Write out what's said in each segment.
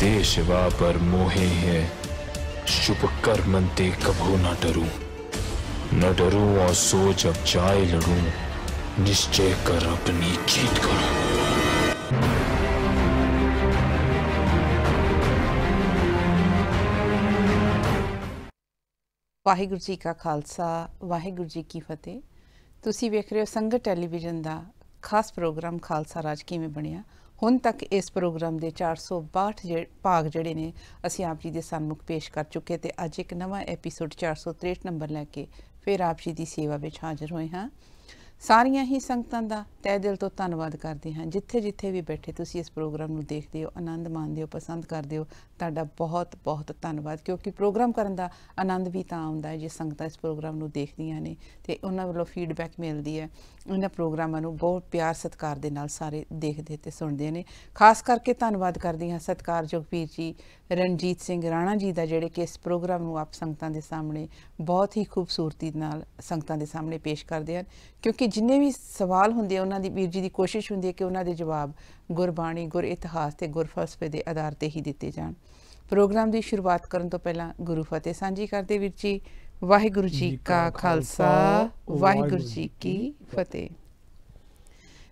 देशवा पर मोहे हैं शुभ कर्मते कभो न डरू न डरू और सोच अब चाय लड़ू निश्चय कर अपनी जीत करूं वाहेगुरु जी का खालसा वाहेगुरू जी की फतेह तुम वेख रहे हो संगत टेलीविजन का खास प्रोग्राम खालसा राज किमें बनिया ਹੁਣ ਤੱਕ ਇਸ ਪ੍ਰੋਗਰਾਮ ਦੇ 462 ਭਾਗ ਜਿਹੜੇ ਨੇ ਅਸੀਂ ਆਪ ਜੀ ਦੇ ਸਾਹਮਣੇ ਪੇਸ਼ ਕਰ ਚੁੱਕੇ ਤੇ ਅੱਜ ਇੱਕ ਨਵਾਂ ਐਪੀਸੋਡ 463 ਨੰਬਰ ਲੈ ਕੇ ਫਿਰ ਆਪ ਜੀ ਦੀ ਸੇਵਾ ਵਿੱਚ ਹਾਜ਼ਰ ਹੋਏ ਹਾਂ ਸਾਰੀਆਂ ਹੀ ਸੰਗਤਾਂ ਦਾ ਤਹਿ ਦਿਲ ਤੋਂ ਧੰਨਵਾਦ ਕਰਦੇ ਹਾਂ ਜਿੱਥੇ-ਜਿੱਥੇ ਵੀ ਬੈਠੇ ਤੁਸੀਂ ਇਸ ਪ੍ਰੋਗਰਾਮ ਨੂੰ ਦੇਖਦੇ ਹੋ ਆਨੰਦ ਮਾਣਦੇ ਹੋ ਪਸੰਦ ਕਰਦੇ ਹੋ ਤੁਹਾਡਾ ਬਹੁਤ-ਬਹੁਤ ਧੰਨਵਾਦ ਕਿਉਂਕਿ ਪ੍ਰੋਗਰਾਮ ਕਰਨ ਦਾ ਆਨੰਦ ਵੀ ਤਾਂ ਆਉਂਦਾ ਹੈ ਜੇ ਸੰਗਤਾਂ ਇਸ ਪ੍ਰੋਗਰਾਮ ਨੂੰ ਦੇਖਦੀਆਂ ਨੇ ਤੇ ਉਹਨਾਂ ਵੱਲੋਂ ਫੀਡਬੈਕ ਮਿਲਦੀ ਹੈ ਉਹਨਾਂ ਪ੍ਰੋਗਰਾਮਾਂ ਨੂੰ ਬਹੁਤ ਪਿਆਰ ਸਤਿਕਾਰ ਦੇ ਨਾਲ ਸਾਰੇ ਦੇਖਦੇ ਤੇ ਸੁਣਦੇ ਨੇ ਖਾਸ ਕਰਕੇ ਧੰਨਵਾਦ ਕਰਦੀ ਹਾਂ ਸਤਿਕਾਰਯੋਗ ਵੀਰ ਜੀ ਰਣਜੀਤ ਸਿੰਘ ਰਾਣਾ ਜੀ ਦਾ ਜਿਹੜੇ ਕਿ ਇਸ ਪ੍ਰੋਗਰਾਮ ਨੂੰ ਆਪ ਸੰਗਤਾਂ ਦੇ ਸਾਹਮਣੇ ਬਹੁਤ ਹੀ ਖੂਬਸੂਰਤੀ ਨਾਲ ਸੰਗਤਾਂ ਦੇ ਸਾਹਮਣੇ ਪੇਸ਼ ਕਰਦੇ ਹਨ ਕਿਉਂਕਿ ਜਿੰਨੇ ਵੀ ਸਵਾਲ ਹੁੰਦੇ ਉਹਨਾਂ ਦੀ ਵੀਰ ਜੀ ਦੀ ਕੋਸ਼ਿਸ਼ ਹੁੰਦੀ ਹੈ ਕਿ ਉਹਨਾਂ ਦੇ ਜਵਾਬ ਗੁਰਬਾਣੀ ਗੁਰ ਇਤਿਹਾਸ ਤੇ ਗੁਰ ਫਲਸਫੇ ਦੇ ਆਧਾਰ ਤੇ ਹੀ ਦਿੱਤੇ ਜਾਣ ਪ੍ਰੋਗਰਾਮ ਦੀ ਸ਼ੁਰੂਆਤ ਕਰਨ ਤੋਂ ਪਹਿਲਾਂ ਗੁਰੂ ਫਤਿਹ ਸਾਂਝੀ ਕਰਦੇ ਵੀਰ ਜੀ ਵਾਹਿਗੁਰੂ ਜੀ ਕਾ ਖਾਲਸਾ ਵਾਹਿਗੁਰੂ ਜੀ ਕੀ ਫਤਿਹ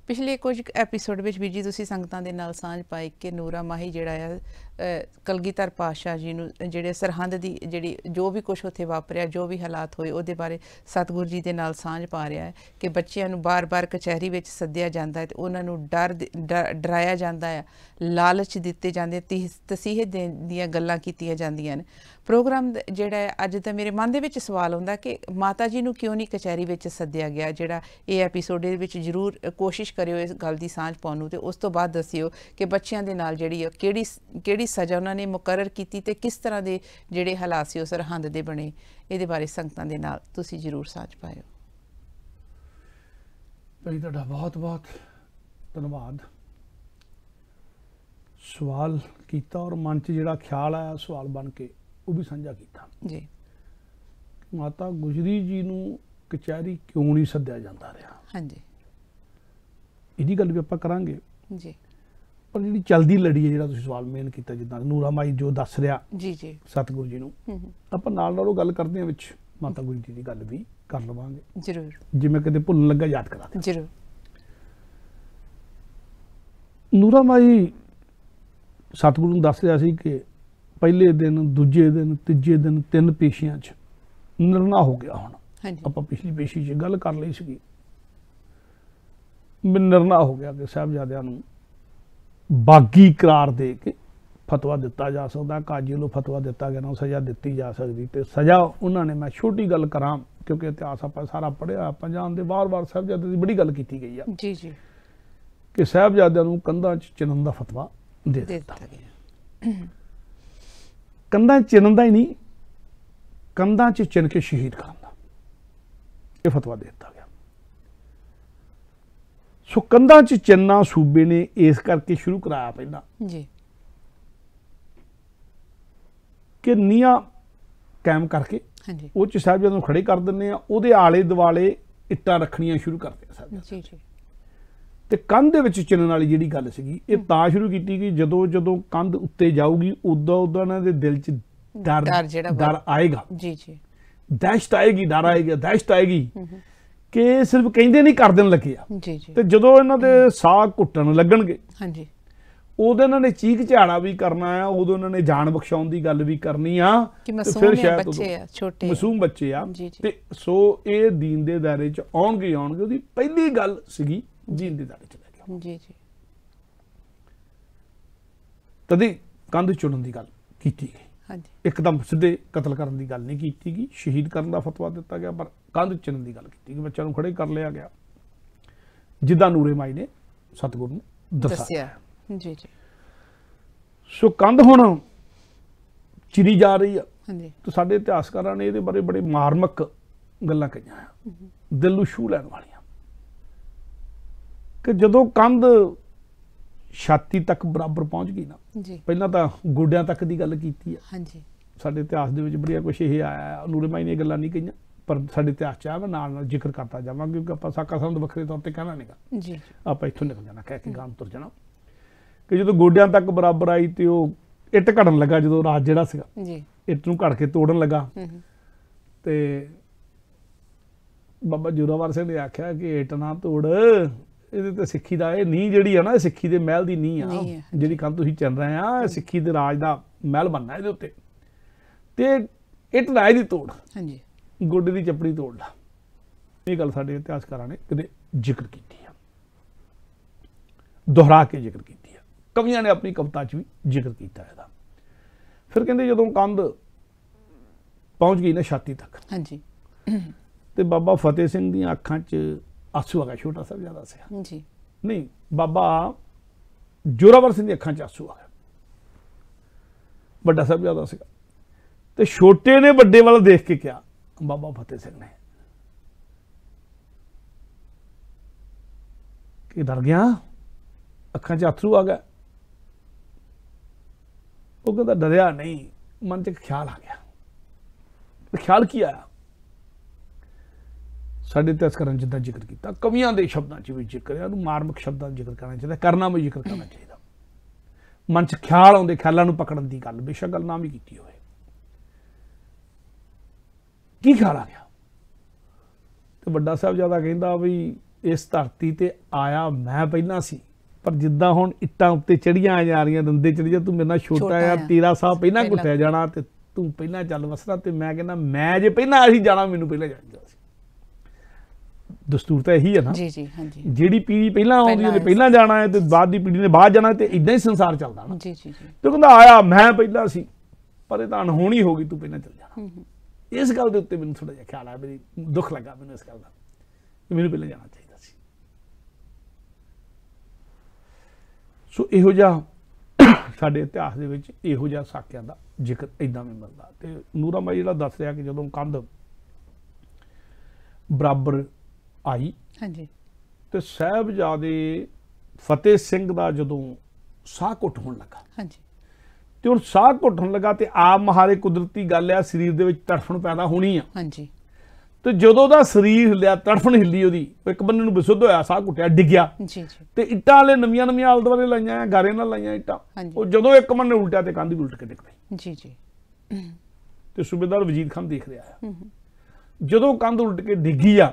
ਪਿਛਲੇ ਕੁਝ ਐਪੀਸੋਡ ਵਿੱਚ ਵੀ ਜੀ ਤੁਸੀਂ ਸੰਗਤਾਂ ਦੇ ਨਾਲ ਸਾਂਝ ਪਾਈ ਕਿ ਨੂਰਾ ਮਾਹੀ ਜਿਹੜਾ ਆ ਕਲਗੀਧਰ ਪਾਸ਼ਾ ਜੀ ਨੂੰ ਜਿਹੜੇ ਸਰਹੰਦ ਦੀ ਜਿਹੜੀ ਜੋ ਵੀ ਕੁਝ ਉੱਥੇ ਵਾਪਰਿਆ ਜੋ ਵੀ ਹਾਲਾਤ ਹੋਏ ਉਹਦੇ ਬਾਰੇ ਸਤਗੁਰ ਜੀ ਦੇ ਨਾਲ ਸਾਂਝ ਪਾ ਰਿਹਾ ਹੈ ਕਿ ਬੱਚਿਆਂ ਨੂੰ ਬਾਰ-ਬਾਰ ਕਚਹਿਰੀ ਵਿੱਚ ਸੱਦਿਆ ਜਾਂਦਾ ਹੈ ਤੇ ਉਹਨਾਂ ਨੂੰ ਡਰ ਡਰਾਇਆ ਜਾਂਦਾ ਹੈ ਲਾਲਚ ਦਿੱਤੇ ਜਾਂਦੇ ਤਸੀਹੇ ਦੀਆਂ ਗੱਲਾਂ ਕੀਤੀਆਂ ਜਾਂਦੀਆਂ ਨੇ ਪ੍ਰੋਗਰਾਮ ਜਿਹੜਾ ਅੱਜ ਤਾਂ ਮੇਰੇ ਮਨ ਦੇ ਵਿੱਚ ਸਵਾਲ ਹੁੰਦਾ ਕਿ ਮਾਤਾ ਜੀ ਨੂੰ ਕਿਉਂ ਨਹੀਂ ਕਚਹਿਰੀ ਵਿੱਚ ਸੱਦਿਆ ਗਿਆ ਜਿਹੜਾ ਇਹ ਐਪੀਸੋਡ ਦੇ ਵਿੱਚ ਜ਼ਰੂਰ ਕੋਸ਼ਿਸ਼ ਕਰਿਓ ਇਸ ਗੱਲ ਦੀ ਸਾਂਝ ਪਾਉਣ ਨੂੰ ਤੇ ਉਸ ਤੋਂ ਬਾਅਦ ਦੱਸਿਓ ਕਿ ਬੱਚਿਆਂ ਦੇ ਨਾਲ ਜਿਹੜੀ ਕਿਹੜੀ ਕਿਹੜੀ ਸਜ਼ਾ ਉਹਨਾਂ ਨੇ ਮੁਕਰਰ ਕੀਤੀ ਤੇ ਕਿਸ ਤਰ੍ਹਾਂ ਦੇ ਜਿਹੜੇ ਹਾਲਾਤ ਸੀ ਉਸ ਸਰਹੰਦ ਦੇ ਬਣੇ ਇਹਦੇ ਬਾਰੇ ਸੰਗਤਾਂ ਦੇ ਨਾਲ ਤੁਸੀਂ ਜ਼ਰੂਰ ਸਾਂਝ ਪਾਇਓ ਬਈ ਤੁਹਾਡਾ ਬਹੁਤ-ਬਹੁਤ ਧੰਨਵਾਦ ਸਵਾਲ ਕੀਤਾ ਔਰ ਮਨ 'ਚ ਜਿਹੜਾ ਖਿਆਲ ਆਇਆ ਸਵਾਲ ਬਣ ਕੇ ਉਹ ਵੀ ਸਾਂਝਾ ਕੀਤਾ ਜੀ ਮਾਤਾ ਗੁਜਰੀ ਜੀ ਨੂੰ ਕਚਹਿਰੀ ਕਿਉਂ ਨਹੀਂ ਸੱਦਿਆ ਜਾਂਦਾ ਰਿਹਾ ਹਾਂਜੀ ਇਹਦੀ ਗੱਲ ਵੀ ਆਪਾਂ ਕਰਾਂਗੇ ਜੀ ਪਰ ਜਿਹੜੀ ਚਲਦੀ ਲੜੀ ਹੈ ਜਿਹੜਾ ਤੁਸੀਂ ਸਵਾਲ ਮੇਨ ਕੀਤਾ ਜਿੱਦਾਂ ਨੂਰਾ ਮਾਈ ਜੋ ਦੱਸ ਰਿਹਾ ਜੀ ਜੀ ਸਤਿਗੁਰੂ ਜੀ ਨੂੰ ਆਪਾਂ ਨਾਲ ਨਾਲ ਉਹ ਗੱਲ ਕਰਦੇ ਆ ਵਿੱਚ ਮਾਤਾ ਗੁਰੂ ਜੀ ਦੀ ਗੱਲ ਵੀ ਕਰ ਲਵਾਂਗੇ ਜ਼ਰੂਰ ਜਿਵੇਂ ਕਦੇ ਭੁੱਲ ਲੱਗਾ ਯਾਦ ਕਰਾ ਦੇ ਜ਼ਰੂਰ ਨੂਰਾ ਮਾਈ ਸਤਿਗੁਰੂ ਨੂੰ ਦੱਸ ਰਿਹਾ ਸੀ ਕਿ ਪਹਿਲੇ ਦਿਨ ਦੂਜੇ ਦਿਨ ਤੀਜੇ ਦਿਨ ਤਿੰਨ ਪੇਸ਼ੀਆਂ 'ਚ ਨਿਰਣਾ ਹੋ ਗਿਆ ਹੁਣ ਆਪਾਂ ਪਿਛਲੀ ਪੇਸ਼ੀ 'ਚ ਗੱਲ ਕਰ ਲਈ ਸੀਗੀ ਨਿਰਣਾ ਹੋ ਗਿਆ ਕਿ ਸਾਹਿਬਜ਼ਾਦਿਆਂ ਨੂੰ ਬਾਗੀ ਕਰਾਰ ਦੇ ਕੇ ਫਤਵਾ ਦਿੱਤਾ ਜਾ ਸਕਦਾ ਕਾਜੀ ਨੂੰ ਫਤਵਾ ਦਿੱਤਾ ਗਿਆ ਨਾ ਸਜ਼ਾ ਦਿੱਤੀ ਜਾ ਸਕਦੀ ਤੇ ਸਜ਼ਾ ਉਹਨਾਂ ਨੇ ਮੈਂ ਛੋਟੀ ਗੱਲ ਕਰਾਂ ਕਿਉਂਕਿ ਇਤਿਹਾਸ ਆਪਾਂ ਸਾਰਾ ਪੜਿਆ ਆਪਾਂ ਜਾਣਦੇ ਬਾਰ ਵਾਰ ਸਾਹਿਬਜ਼ਾਦੇ ਦੀ ਬੜੀ ਗੱਲ ਕੀਤੀ ਗਈ ਆ ਜੀ ਜੀ ਕਿ ਸਾਹਿਬਜ਼ਾਦਿਆਂ ਨੂੰ ਕੰਧਾਂ 'ਚ ਚਿਨਨ ਦਾ ਫਤਵਾ ਦੇ ਦਿੱਤਾ ਕੰਧਾਂ 'ਚ ਚਿਨਨ ਦਾ ਹੀ ਨਹੀਂ ਕੰਧਾਂ 'ਚ ਚਿਨ ਕੇ ਸ਼ਹੀਦ ਕਰਨ ਦਾ ਇਹ ਫਤਵਾ ਦੇ ਦਿੱਤਾ ਸੋ ਕੰਧਾਂ 'ਚ ਚੰਨਾ ਸੂਬੇ ਨੇ ਇਸ ਕਰਕੇ ਸ਼ੁਰੂ ਕਰਾਇਆ ਪਹਿਲਾਂ ਜੀ ਕਿ ਨੀਆਂ ਕੈਮ ਕਰਕੇ ਹਾਂਜੀ ਉਹ ਚ ਸਾਹਿਬ ਜਦੋਂ ਖੜੇ ਕਰ ਦਿੰਨੇ ਆ ਉਹਦੇ ਆਲੇ ਦਿਵਾਲੇ ਇੱਟਾਂ ਰੱਖਣੀਆਂ ਸ਼ੁਰੂ ਕਰਦੇ ਆ ਸਾਹਿਬ ਜੀ ਜੀ ਤੇ ਕੰਧ ਦੇ ਵਿੱਚ ਚੰਨਣ ਵਾਲੀ ਜਿਹੜੀ ਗੱਲ ਸੀਗੀ ਇਹ ਤਾਂ ਸ਼ੁਰੂ ਕੀਤੀ ਕਿ ਜਦੋਂ ਜਦੋਂ ਕੰਧ ਉੱਤੇ ਜਾਊਗੀ ਉਦੋਂ ਉਦੋਂ ਇਹਨਾਂ ਦੇ ਦਿਲ 'ਚ ਡਰ ਡਰ ਆਏਗਾ ਜੀ ਜੀ ਦਹਿਸ਼ਤ ਆਏਗੀ ਡਰ ਆਏਗਾ ਦਹਿਸ਼ਤ ਆਏਗੀ ਕਿ ਸਿਰਫ ਕਹਿੰਦੇ ਨਹੀਂ ਕਰ ਦੇਣ ਲੱਗੇ ਆ ਜੀ ਜੀ ਤੇ ਜਦੋਂ ਇਹਨਾਂ ਦੇ ਸਾਹ ਘੁੱਟਣ ਲੱਗਣਗੇ ਹਾਂਜੀ ਉਦੋਂ ਇਹਨਾਂ ਨੇ ਚੀਕ ਝਾੜਾ ਵੀ ਕਰਨਾ ਆ ਉਦੋਂ ਇਹਨਾਂ ਨੇ ਜਾਨ ਬਖਸ਼ਾਉਣ ਦੀ ਗੱਲ ਵੀ ਕਰਨੀ ਆ ਫਿਰ ਸ਼ਾਇਦ ਬੱਚੇ ਆ ਛੋਟੇ ਮਸੂਮ ਬੱਚੇ ਆ ਤੇ ਸੋ ਇਹ ਦੀਨ ਦੇ ਦਾਇਰੇ ਚ ਆਉਣਗੇ ਆਉਣਗੇ ਉਹਦੀ ਪਹਿਲੀ ਗੱਲ ਸੀਗੀ ਦੀਨ ਦੇ ਦਾਇਰੇ ਚ ਲੈ ਗਿਆ ਜੀ ਜੀ ਤਦੀ ਕੰਧ ਚੁੜਨ ਦੀ ਗੱਲ ਕੀਤੀ ਗਈ ਹਾਂਜੀ ਇੱਕਦਮ ਸਿੱਧੇ ਕਤਲ ਕਰਨ ਦੀ ਗੱਲ ਨਹੀਂ ਕੀਤੀ ਗਈ ਸ਼ਹੀਦ ਕਰਨ ਦਾ ਫਤਵਾ ਦਿੱਤਾ ਗਿਆ ਪਰ ਕੰਧ ਚਿੰਨ ਦੀ ਗੱਲ ਕੀਤੀ ਕਿ ਬੱਚਿਆਂ ਨੂੰ ਖੜੇ ਕਰ ਲਿਆ ਗਿਆ ਜਿੱਦਾਂ ਨੂਰੇ ਮਾਈ ਨੇ ਸਤਗੁਰੂ ਨੂੰ ਦੱਸਿਆ ਜੀ ਜੀ ਸੋ ਕੰਧ ਹੁਣ ਚਿਰੀ ਜਾ ਰਹੀ ਆ ਹਾਂਜੀ ਤੇ ਸਾਡੇ ਇਤਿਹਾਸਕਾਰਾਂ ਨੇ ਇਹਦੇ ਬਾਰੇ ਬੜੇ ਮਾਰਮਕ ਗੱਲਾਂ ਕਹੀਆਂ ਦਿਲ ਨੂੰ ਛੂ ਲੈਣ ਵਾਲੀਆਂ ਕਿ ਜਦੋਂ ਕੰਧ ਛਾਤੀ ਤੱਕ ਬਰਾਬਰ ਪਹੁੰਚ ਗਈ ਨਾ ਜੀ ਪਹਿਲਾਂ ਤਾਂ ਗੋਡਿਆਂ ਤੱਕ ਦੀ ਗੱਲ ਕੀਤੀ ਆ ਹਾਂਜੀ ਸਾਡੇ ਇਤਿਹਾਸ ਦੇ ਵਿੱਚ ਬੜੀਆ ਕੁਝ ਇਹ ਆਇਆ ਨੂਰੇ ਮਾਈ ਨੇ ਗੱਲਾਂ ਨਹੀਂ ਕਹੀਆਂ ਪਰ ਸਾਡੇ ਇਤਿਹਾਸ ਚ ਆ ਨਾਲ ਨਾਲ ਜ਼ਿਕਰ ਕਰਤਾ ਜਾਵਾਂ ਕਿਉਂਕਿ ਆਪਾਂ ਸਾਕਾ ਸੰਦ ਵੱਖਰੇ ਤੌਰ ਤੇ ਕਹਿਣਾ ਨਹੀਂਗਾ ਜੀ ਆਪਾਂ ਇੱਥੋਂ ਨਿਕਲ ਜਾਣਾ ਕਹਿ ਕੇ ਗਾਂ ਤੁਰ ਜਾਣਾ ਕਿ ਜਦੋਂ ਗੋਡਿਆਂ ਤੱਕ ਬਰਾਬਰ ਆਈ ਤੇ ਉਹ ਇੱਟ ਘੜਨ ਲੱਗਾ ਜਦੋਂ ਰਾਜ ਜਿਹੜਾ ਸੀਗਾ ਜੀ ਇੱਟ ਨੂੰ ਘੜ ਕੇ ਤੋੜਨ ਲੱਗਾ ਤੇ ਬਾਬਾ ਜੁਰਾਵਰ ਸਿੰਘ ਨੇ ਆਖਿਆ ਕਿ ਇੱਟ ਨਾ ਤੋੜ ਇਹਦੇ ਤੇ ਸਿੱਖੀ ਦਾ ਇਹ ਨਹੀਂ ਜਿਹੜੀ ਆ ਨਾ ਇਹ ਸਿੱਖੀ ਦੇ ਮਹਿਲ ਦੀ ਨਹੀਂ ਆ ਜਿਹੜੀ ਕੰਨ ਤੁਸੀਂ ਚੱਲ ਰਹੇ ਆ ਇਹ ਸਿੱਖੀ ਦੇ ਰਾਜ ਦਾ ਮਹਿਲ ਬਣਨਾ ਇਹਦੇ ਉੱਤੇ ਤੇ ਇਟ ਰਾਜ ਦੀ ਤੋੜ ਹਾਂਜੀ ਗੁੱਡ ਦੀ ਚਪੜੀ ਤੋੜ ਲਾ ਇਹ ਗੱਲ ਸਾਡੇ ਇਤਿਹਾਸਕਾਰਾਂ ਨੇ ਕਦੇ ਜ਼ਿਕਰ ਕੀਤੀ ਆ ਦੁਹਰਾ ਕੇ ਜ਼ਿਕਰ ਕੀਤੀ ਆ ਕਵੀਆਂ ਨੇ ਆਪਣੀ ਕਵਿਤਾ 'ਚ ਵੀ ਜ਼ਿਕਰ ਕੀਤਾ ਇਹਦਾ ਫਿਰ ਕਹਿੰਦੇ ਜਦੋਂ ਕੰਧ ਪਹੁੰਚ ਗਈ ਨਾ ਛਾਤੀ ਤੱਕ ਹਾਂਜੀ ਤੇ ਬਾਬਾ ਫਤਿਹ ਸਿੰਘ ਦੀਆਂ ਅੱਖਾਂ 'ਚ ਆ ਗਿਆ ਛੋਟਾ छोटा ਜ਼ਿਆਦਾ ਸੀ ਜੀ ਨਹੀਂ ਬਾਬਾ ਜੋਰਾਵਰ ਸਿੰਘ ਦੀ ਅੱਖਾਂ 'ਚ ਆਸੂ ਆ ਗਏ ਵੱਡਾ ਜ਼ਿਆਦਾ ਸੀ ਤੇ ਛੋਟੇ ਨੇ ਵੱਡੇ ਵੱਲ ਦੇਖ ਕੇ ਕਿਹਾ ਬਾਬਾ ਫਤਿਹ ਸਿੰਘ ਨੇ ਕਿ ਡਰ ਗਿਆ ਅੱਖਾਂ 'ਚ ਅਥਰੂ ਆ ਗਿਆ ਉਹ ਕਹਿੰਦਾ ਡਰਿਆ ਨਹੀਂ ਮਨ 'ਚ ਖਿਆਲ ਆ ਗਿਆ ਖਿਆਲ ਕੀ ਆਇਆ ਸਾਡੇ ਤਸਕਰਾਂ ਜਿੱਦਾਂ ਜ਼ਿਕਰ ਕੀਤਾ ਕਵੀਆਂ ਦੇ ਸ਼ਬਦਾਂ 'ਚ ਵੀ ਜ਼ਿਕਰ ਹੈ ਉਹਨੂੰ ਮਾਰਮਿਕ ਸ਼ਬਦਾਂ 'ਚ ਜ਼ਿਕਰ ਕਰਨਾ ਚਾਹੀਦਾ ਕਰਨਾ ਵੀ ਜ਼ਿਕਰ ਕਰਨਾ ਚਾਹੀਦਾ ਮਨ 'ਚ ਖਿਆਲ ਆਉਂਦੇ ਖਿਆਲਾਂ ਨੂੰ ਪਕੜਨ ਦੀ ਗੱਲ ਬੇਸ਼ੱਕ ਗੱਲ ਨਾ ਵੀ ਕੀਤੀ ਹੋਵੇ ਕੀ ਖਿਆਲ ਆ ਗਿਆ ਤੇ ਵੱਡਾ ਸਾਹਿਬ ਜਿਆਦਾ ਕਹਿੰਦਾ ਵੀ ਇਸ ਧਰਤੀ ਤੇ ਆਇਆ ਮੈਂ ਪਹਿਲਾਂ ਸੀ ਪਰ ਜਿੱਦਾਂ ਹੁਣ ਇੱਟਾਂ ਉੱਤੇ ਚੜੀਆਂ ਆ ਜਾ ਰਹੀਆਂ ਦੰਦੇ ਚੜੀ ਜਾ ਤੂੰ ਮੇਰੇ ਨਾਲ ਛੋਟਾ ਆ ਤੇਰਾ ਸਾਹ ਪਹਿਲਾਂ ਘੁੱਟਿਆ ਜਾਣਾ ਤੇ ਤੂੰ ਪਹਿਲਾਂ ਚੱਲ ਵਸਣਾ ਤੇ ਮੈਂ ਕਹਿੰਦਾ ਮੈਂ ਜੇ ਪਹਿਲਾਂ ਅਸੀਂ ਜਾਣਾ ਮੈਨੂੰ ਪਹਿਲਾਂ ਜਾਣਾ ਸੀ ਦਸਤੂਰ ਤਾਂ ਇਹੀ ਹੈ ਨਾ ਜੀ ਜੀ ਹਾਂਜੀ ਜਿਹੜੀ ਪੀੜ੍ਹੀ ਪਹਿਲਾਂ ਆਉਂਦੀ ਹੈ ਪਹਿਲਾਂ ਜਾਣਾ ਹੈ ਤੇ ਬਾਅਦ ਦੀ ਪੀੜ੍ਹੀ ਨੇ ਬਾਅਦ ਜਾਣਾ ਤੇ ਇਦਾਂ ਹੀ ਸੰਸਾਰ ਚੱਲਦਾ ਨਾ ਜੀ ਜੀ ਜੀ ਤੇ ਕਹਿੰਦਾ ਆਇਆ ਮੈਂ ਪਹਿਲਾਂ ਸੀ ਪਰ ਇਹ ਤਾਂ ਅਣਹੋਣੀ ਹੋ ਗਈ ਤੂੰ ਪਹਿਲਾਂ ਚੱਲ ਜਾਣਾ ਇਸ ਗੱਲ ਦੇ ਉੱਤੇ ਮੈਨੂੰ ਥੋੜਾ ਜਿਹਾ ਖਿਆਲ ਆ ਮੇਰੀ ਦੁੱਖ ਲੱਗਾ ਮੈਨੂੰ ਇਸ ਗੱਲ ਦਾ ਕਿ ਮੈਨੂੰ ਪਹਿਲਾਂ ਜਾਣਾ ਚਾਹੀਦਾ ਸੀ ਸੋ ਇਹੋ ਜਿਹਾ ਸਾਡੇ ਇਤਿਹਾਸ ਦੇ ਵਿੱਚ ਇਹੋ ਜਿਹਾ ਸਾਕਿਆਂ ਦਾ ਜ਼ਿਕਰ ਇਦਾਂ ਵੀ ਮਿਲਦਾ ਤੇ ਨੂਰਾ ਮਾਈ ਜਿਹੜਾ ਦੱਸ ਰਿਹਾ ਕਿ ਜਦੋਂ ਕੰਧ ਬਰਾਬਰ ਆਈ ਹਾਂਜੀ ਤੇ ਸਹਿਬਜ਼ਾਦੇ ਫਤਿਹ ਸਿੰਘ ਦਾ ਜਦੋਂ ਸਾਹ ਘੁੱਟਣ ਲੱਗਾ ਹਾਂਜੀ ਤੇ ਹੁਣ ਸਾਹ ਘੁੱਟਣ ਲੱਗਾ ਤੇ ਆਪ ਮਹਾਰੇ ਕੁਦਰਤੀ ਗੱਲ ਆ ਸਰੀਰ ਦੇ ਵਿੱਚ ਤੜਫਣ ਪੈਦਾ ਹੋਣੀ ਆ ਹਾਂਜੀ ਤੇ ਜਦੋਂ ਦਾ ਸਰੀਰ ਹਿੱਲਿਆ ਤੜਫਣ ਹਿੱਲੀ ਉਹਦੀ ਇੱਕ ਬੰਨੇ ਨੂੰ ਬਿਸੁੱਧ ਹੋਇਆ ਸਾਹ ਘੁੱਟਿਆ ਡਿੱਗਿਆ ਜੀ ਜੀ ਤੇ ਇੱਟਾਂ ਵਾਲੇ ਨਵੀਆਂ ਨਵੀਆਂ ਆਲ ਵਾਲੇ ਲਾਈਆਂ ਗਾਰੇ ਨਾਲ ਲਾਈਆਂ ਇੱਟਾਂ ਉਹ ਜਦੋਂ ਇੱਕ ਬੰਨੇ ਉਲਟਿਆ ਤੇ ਕੰਧ ਵੀ ਉਲਟ ਕੇ ਡਿੱਗ ਪਈ ਜੀ ਜੀ ਤੇ ਸੁਬੇਦਾਰ ਵਜੀਦ ਖਾਨ ਦੇਖ ਰਿਹਾ ਹੈ ਜਦੋਂ ਕੰਧ ਉਲਟ ਕੇ ਡਿੱਗੀ ਆ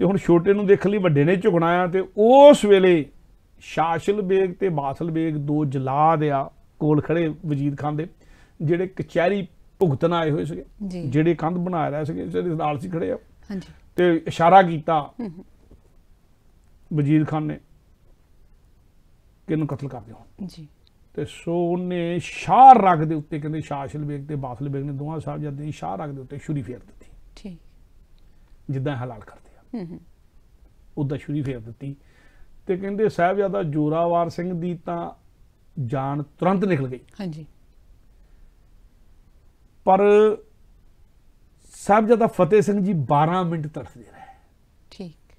ਤੇ ਹੁਣ ਛੋਟੇ ਨੂੰ ਦੇਖਣ ਲਈ ਵੱਡੇ ਨੇ ਝੁਕਣਾਇਆ ਤੇ ਉਸ ਵੇਲੇ ਸ਼ਾਸ਼ਲ ਬੇਗ ਤੇ ਬਾਸਲ ਬੇਗ ਦੋ ਜਲਾਦ ਆ ਕੋਲ ਖੜੇ ਵਜੀਦ ਖਾਨ ਦੇ ਜਿਹੜੇ ਕਚਹਿਰੀ ਭੁਗਤਨ ਆਏ ਹੋਏ ਸੀਗੇ ਜਿਹੜੇ ਕੰਧ ਬਣਾ ਰਹੇ ਸੀਗੇ ਜਿਹੜੇ ਨਾਲ ਸੀ ਖੜੇ ਆ ਹਾਂਜੀ ਤੇ ਇਸ਼ਾਰਾ ਕੀਤਾ ਵਜੀਦ ਖਾਨ ਨੇ ਕਿ ਇਹਨੂੰ ਕਤਲ ਕਰ ਦਿਓ ਜੀ ਤੇ ਸੋ ਉਹਨੇ ਸ਼ਾਰ ਰਗ ਦੇ ਉੱਤੇ ਕਹਿੰਦੇ ਸ਼ਾਸ਼ਲ ਬੇਗ ਤੇ ਬਾਸਲ ਬੇਗ ਨੇ ਦੋਹਾਂ ਜਦ ਦੇ ਸ਼ਾਰ ਰਗ ਦੇ ਉੱਤੇ ਛੁਰੀ ਫੇਰ ਦਿੱਤੀ ਠੀਕ ਜਿੱਦਾਂ ਹਲਾਲ ਕਰਦੇ ਹੂੰ ਉਹਦਾ ਛੁਰੀ ਫੇਰ ਦਿੱਤੀ ਤੇ ਕਹਿੰਦੇ ਜਦਾ ਜੋਰਾਵਾਰ ਸਿੰਘ ਦੀ ਤਾਂ ਜਾਨ ਤੁਰੰਤ ਨਿਕਲ ਗਈ ਹਾਂਜੀ ਪਰ ਜਦਾ ਫਤਿਹ ਸਿੰਘ ਜੀ 12 ਮਿੰਟ ਤੜਫਦੇ ਰਹੇ ਠੀਕ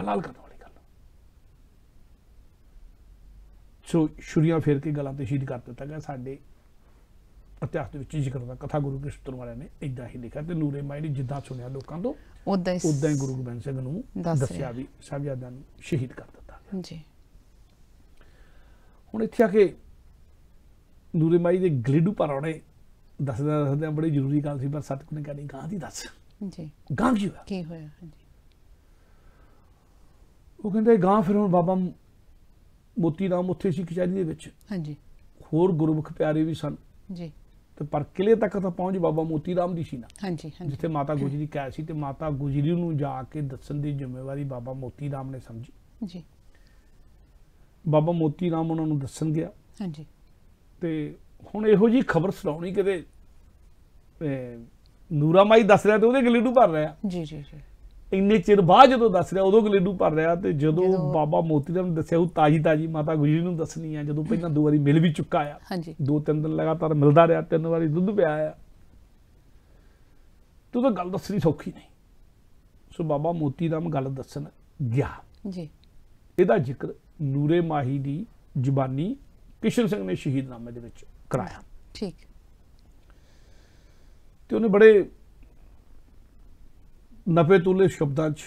ਹਲਾਲ ਕਰਨ ਵਾਲੀ ਗੱਲ ਸੋ ਛੁਰੀਆਂ ਫੇਰ ਕੇ ਗਲਾਂ ਤੇ ਸ਼ਹੀਦ ਕਰ ਦਿੱਤਾ ਗਿਆ ਸਾਡੇ ਇਤਿਹਾਸ ਦੇ ਵਿੱਚ ਜ਼ਿਕਰ ਦਾ ਕਥਾ ਗੁਰੂ ਕ੍ਰਿਸ਼ਨ ਵਾਲਿਆਂ ਨੇ ਇਦਾਂ ਹੀ ਲਿਖਿਆ ਤੇ ਨੂਰੇ ਮਾਈ ਨੇ ਜਿੱਦਾਂ ਸੁਣਿਆ ਲੋਕਾਂ ਤੋਂ ਉਦਾਂ ਹੀ ਉਦਾਂ ਹੀ ਗੁਰੂ ਗੋਬਿੰਦ ਸਿੰਘ ਨੂੰ ਦੱਸਿਆ ਵੀ ਸਾਹਿਬਜ਼ਾਦਿਆਂ ਨੂੰ ਸ਼ਹੀਦ ਕਰ ਦਿੱਤਾ ਜੀ ਹੁਣ ਇੱਥੇ ਆ ਕੇ ਨੂਰੇ ਮਾਈ ਦੇ ਗਲੇਡੂ ਪਰੌਣੇ ਦੱਸਦਾ ਦੱਸਦੇ ਆ ਬੜੀ ਜ਼ਰੂਰੀ ਗੱਲ ਸੀ ਪਰ ਸਤਿਗੁਰ ਨੇ ਕਹਿੰਦੀ ਗਾਂ ਦੀ ਦੱਸ ਜੀ ਗਾਂ ਕੀ ਹੋਇਆ ਕੀ ਹੋਇਆ ਜੀ ਉਹ ਕਹਿੰਦੇ ਗਾਂ ਫਿਰ ਹੁਣ ਬਾਬਾ ਮੋਤੀ ਰਾਮ ਉੱਥੇ ਸੀ ਕਚਹਿਰੀ ਦੇ ਵਿੱਚ ਹਾਂਜੀ ਹੋਰ ਗੁਰਮੁਖ ਪਿਆਰੇ ਵੀ ਸਨ ਜੀ ਤੇ ਪਰ ਕਿਲੇ ਤੱਕ ਤਾਂ ਪਹੁੰਚ ਬਾਬਾ ਮੋਤੀ ਰਾਮ ਦੀ ਸੀ ਨਾ ਹਾਂਜੀ ਹਾਂਜੀ ਜਿੱਥੇ ਮਾਤਾ ਗੁਜਰੀ ਕਹਿ ਸੀ ਤੇ ਮਾਤਾ ਗੁਜਰੀ ਨੂੰ ਜਾ ਕੇ ਦੱਸਣ ਦੀ ਜ਼ਿੰਮੇਵਾਰੀ ਬਾਬਾ ਮੋਤੀ ਰਾਮ ਨੇ ਸਮਝੀ ਜੀ ਬਾਬਾ ਮੋਤੀ ਰਾਮ ਉਹਨਾਂ ਨੂੰ ਦੱਸਣ ਗਿਆ ਹਾਂਜੀ ਤੇ ਹੁਣ ਇਹੋ ਜੀ ਖਬਰ ਸੁਣਾਉਣੀ ਕਿਤੇ ਨੂਰਾ ਮਾਈ ਦੱਸ ਰਿਹਾ ਤੇ ਉਹਦੇ ਗਲੀ ਨੂੰ ਭਰ ਰਿਹਾ ਜੀ ਜੀ ਜੀ ਇੰਨੇ ਚਿਰ ਬਾਅਦ ਜਦੋਂ ਦੱਸ ਰਿਹਾ ਉਦੋਂ ਗਲੇਡੂ ਭਰ ਰਿਹਾ ਤੇ ਜਦੋਂ ਬਾਬਾ ਮੋਤੀ ਦਾ ਦੱਸਿਆ ਉਹ ਤਾਜੀ ਤਾਜੀ ਮਾਤਾ ਗੁਜਰੀ ਨੂੰ ਦੱਸਣੀ ਆ ਜਦੋਂ ਪਹਿਲਾਂ ਦੋ ਵਾਰੀ ਮਿਲ ਵੀ ਚੁੱਕਾ ਆ ਹਾਂਜੀ ਦੋ ਤਿੰਨ ਦਿਨ ਲਗਾਤਾਰ ਮਿਲਦਾ ਰਿਹਾ ਤਿੰਨ ਵਾਰੀ ਦੁੱਧ ਪਿਆ ਆ ਤੂੰ ਤਾਂ ਗੱਲ ਦੱਸਣੀ ਸੌਖੀ ਨਹੀਂ ਸੋ ਬਾਬਾ ਮੋਤੀ ਮ ਗੱਲ ਦੱਸਣ ਗਿਆ ਜੀ ਇਹਦਾ ਜ਼ਿਕਰ ਨੂਰੇ ਮਾਹੀ ਦੀ ਜ਼ੁਬਾਨੀ ਕਿਸ਼ਨ ਸਿੰਘ ਨੇ ਸ਼ਹੀਦ ਨਾਮੇ ਦੇ ਵਿੱਚ ਕਰਾਇਆ ਠੀਕ ਤੇ ਉਹਨੇ ਬੜੇ ਨਫੇਤੁਲੇ ਸ਼ਬਦਾਂ 'ਚ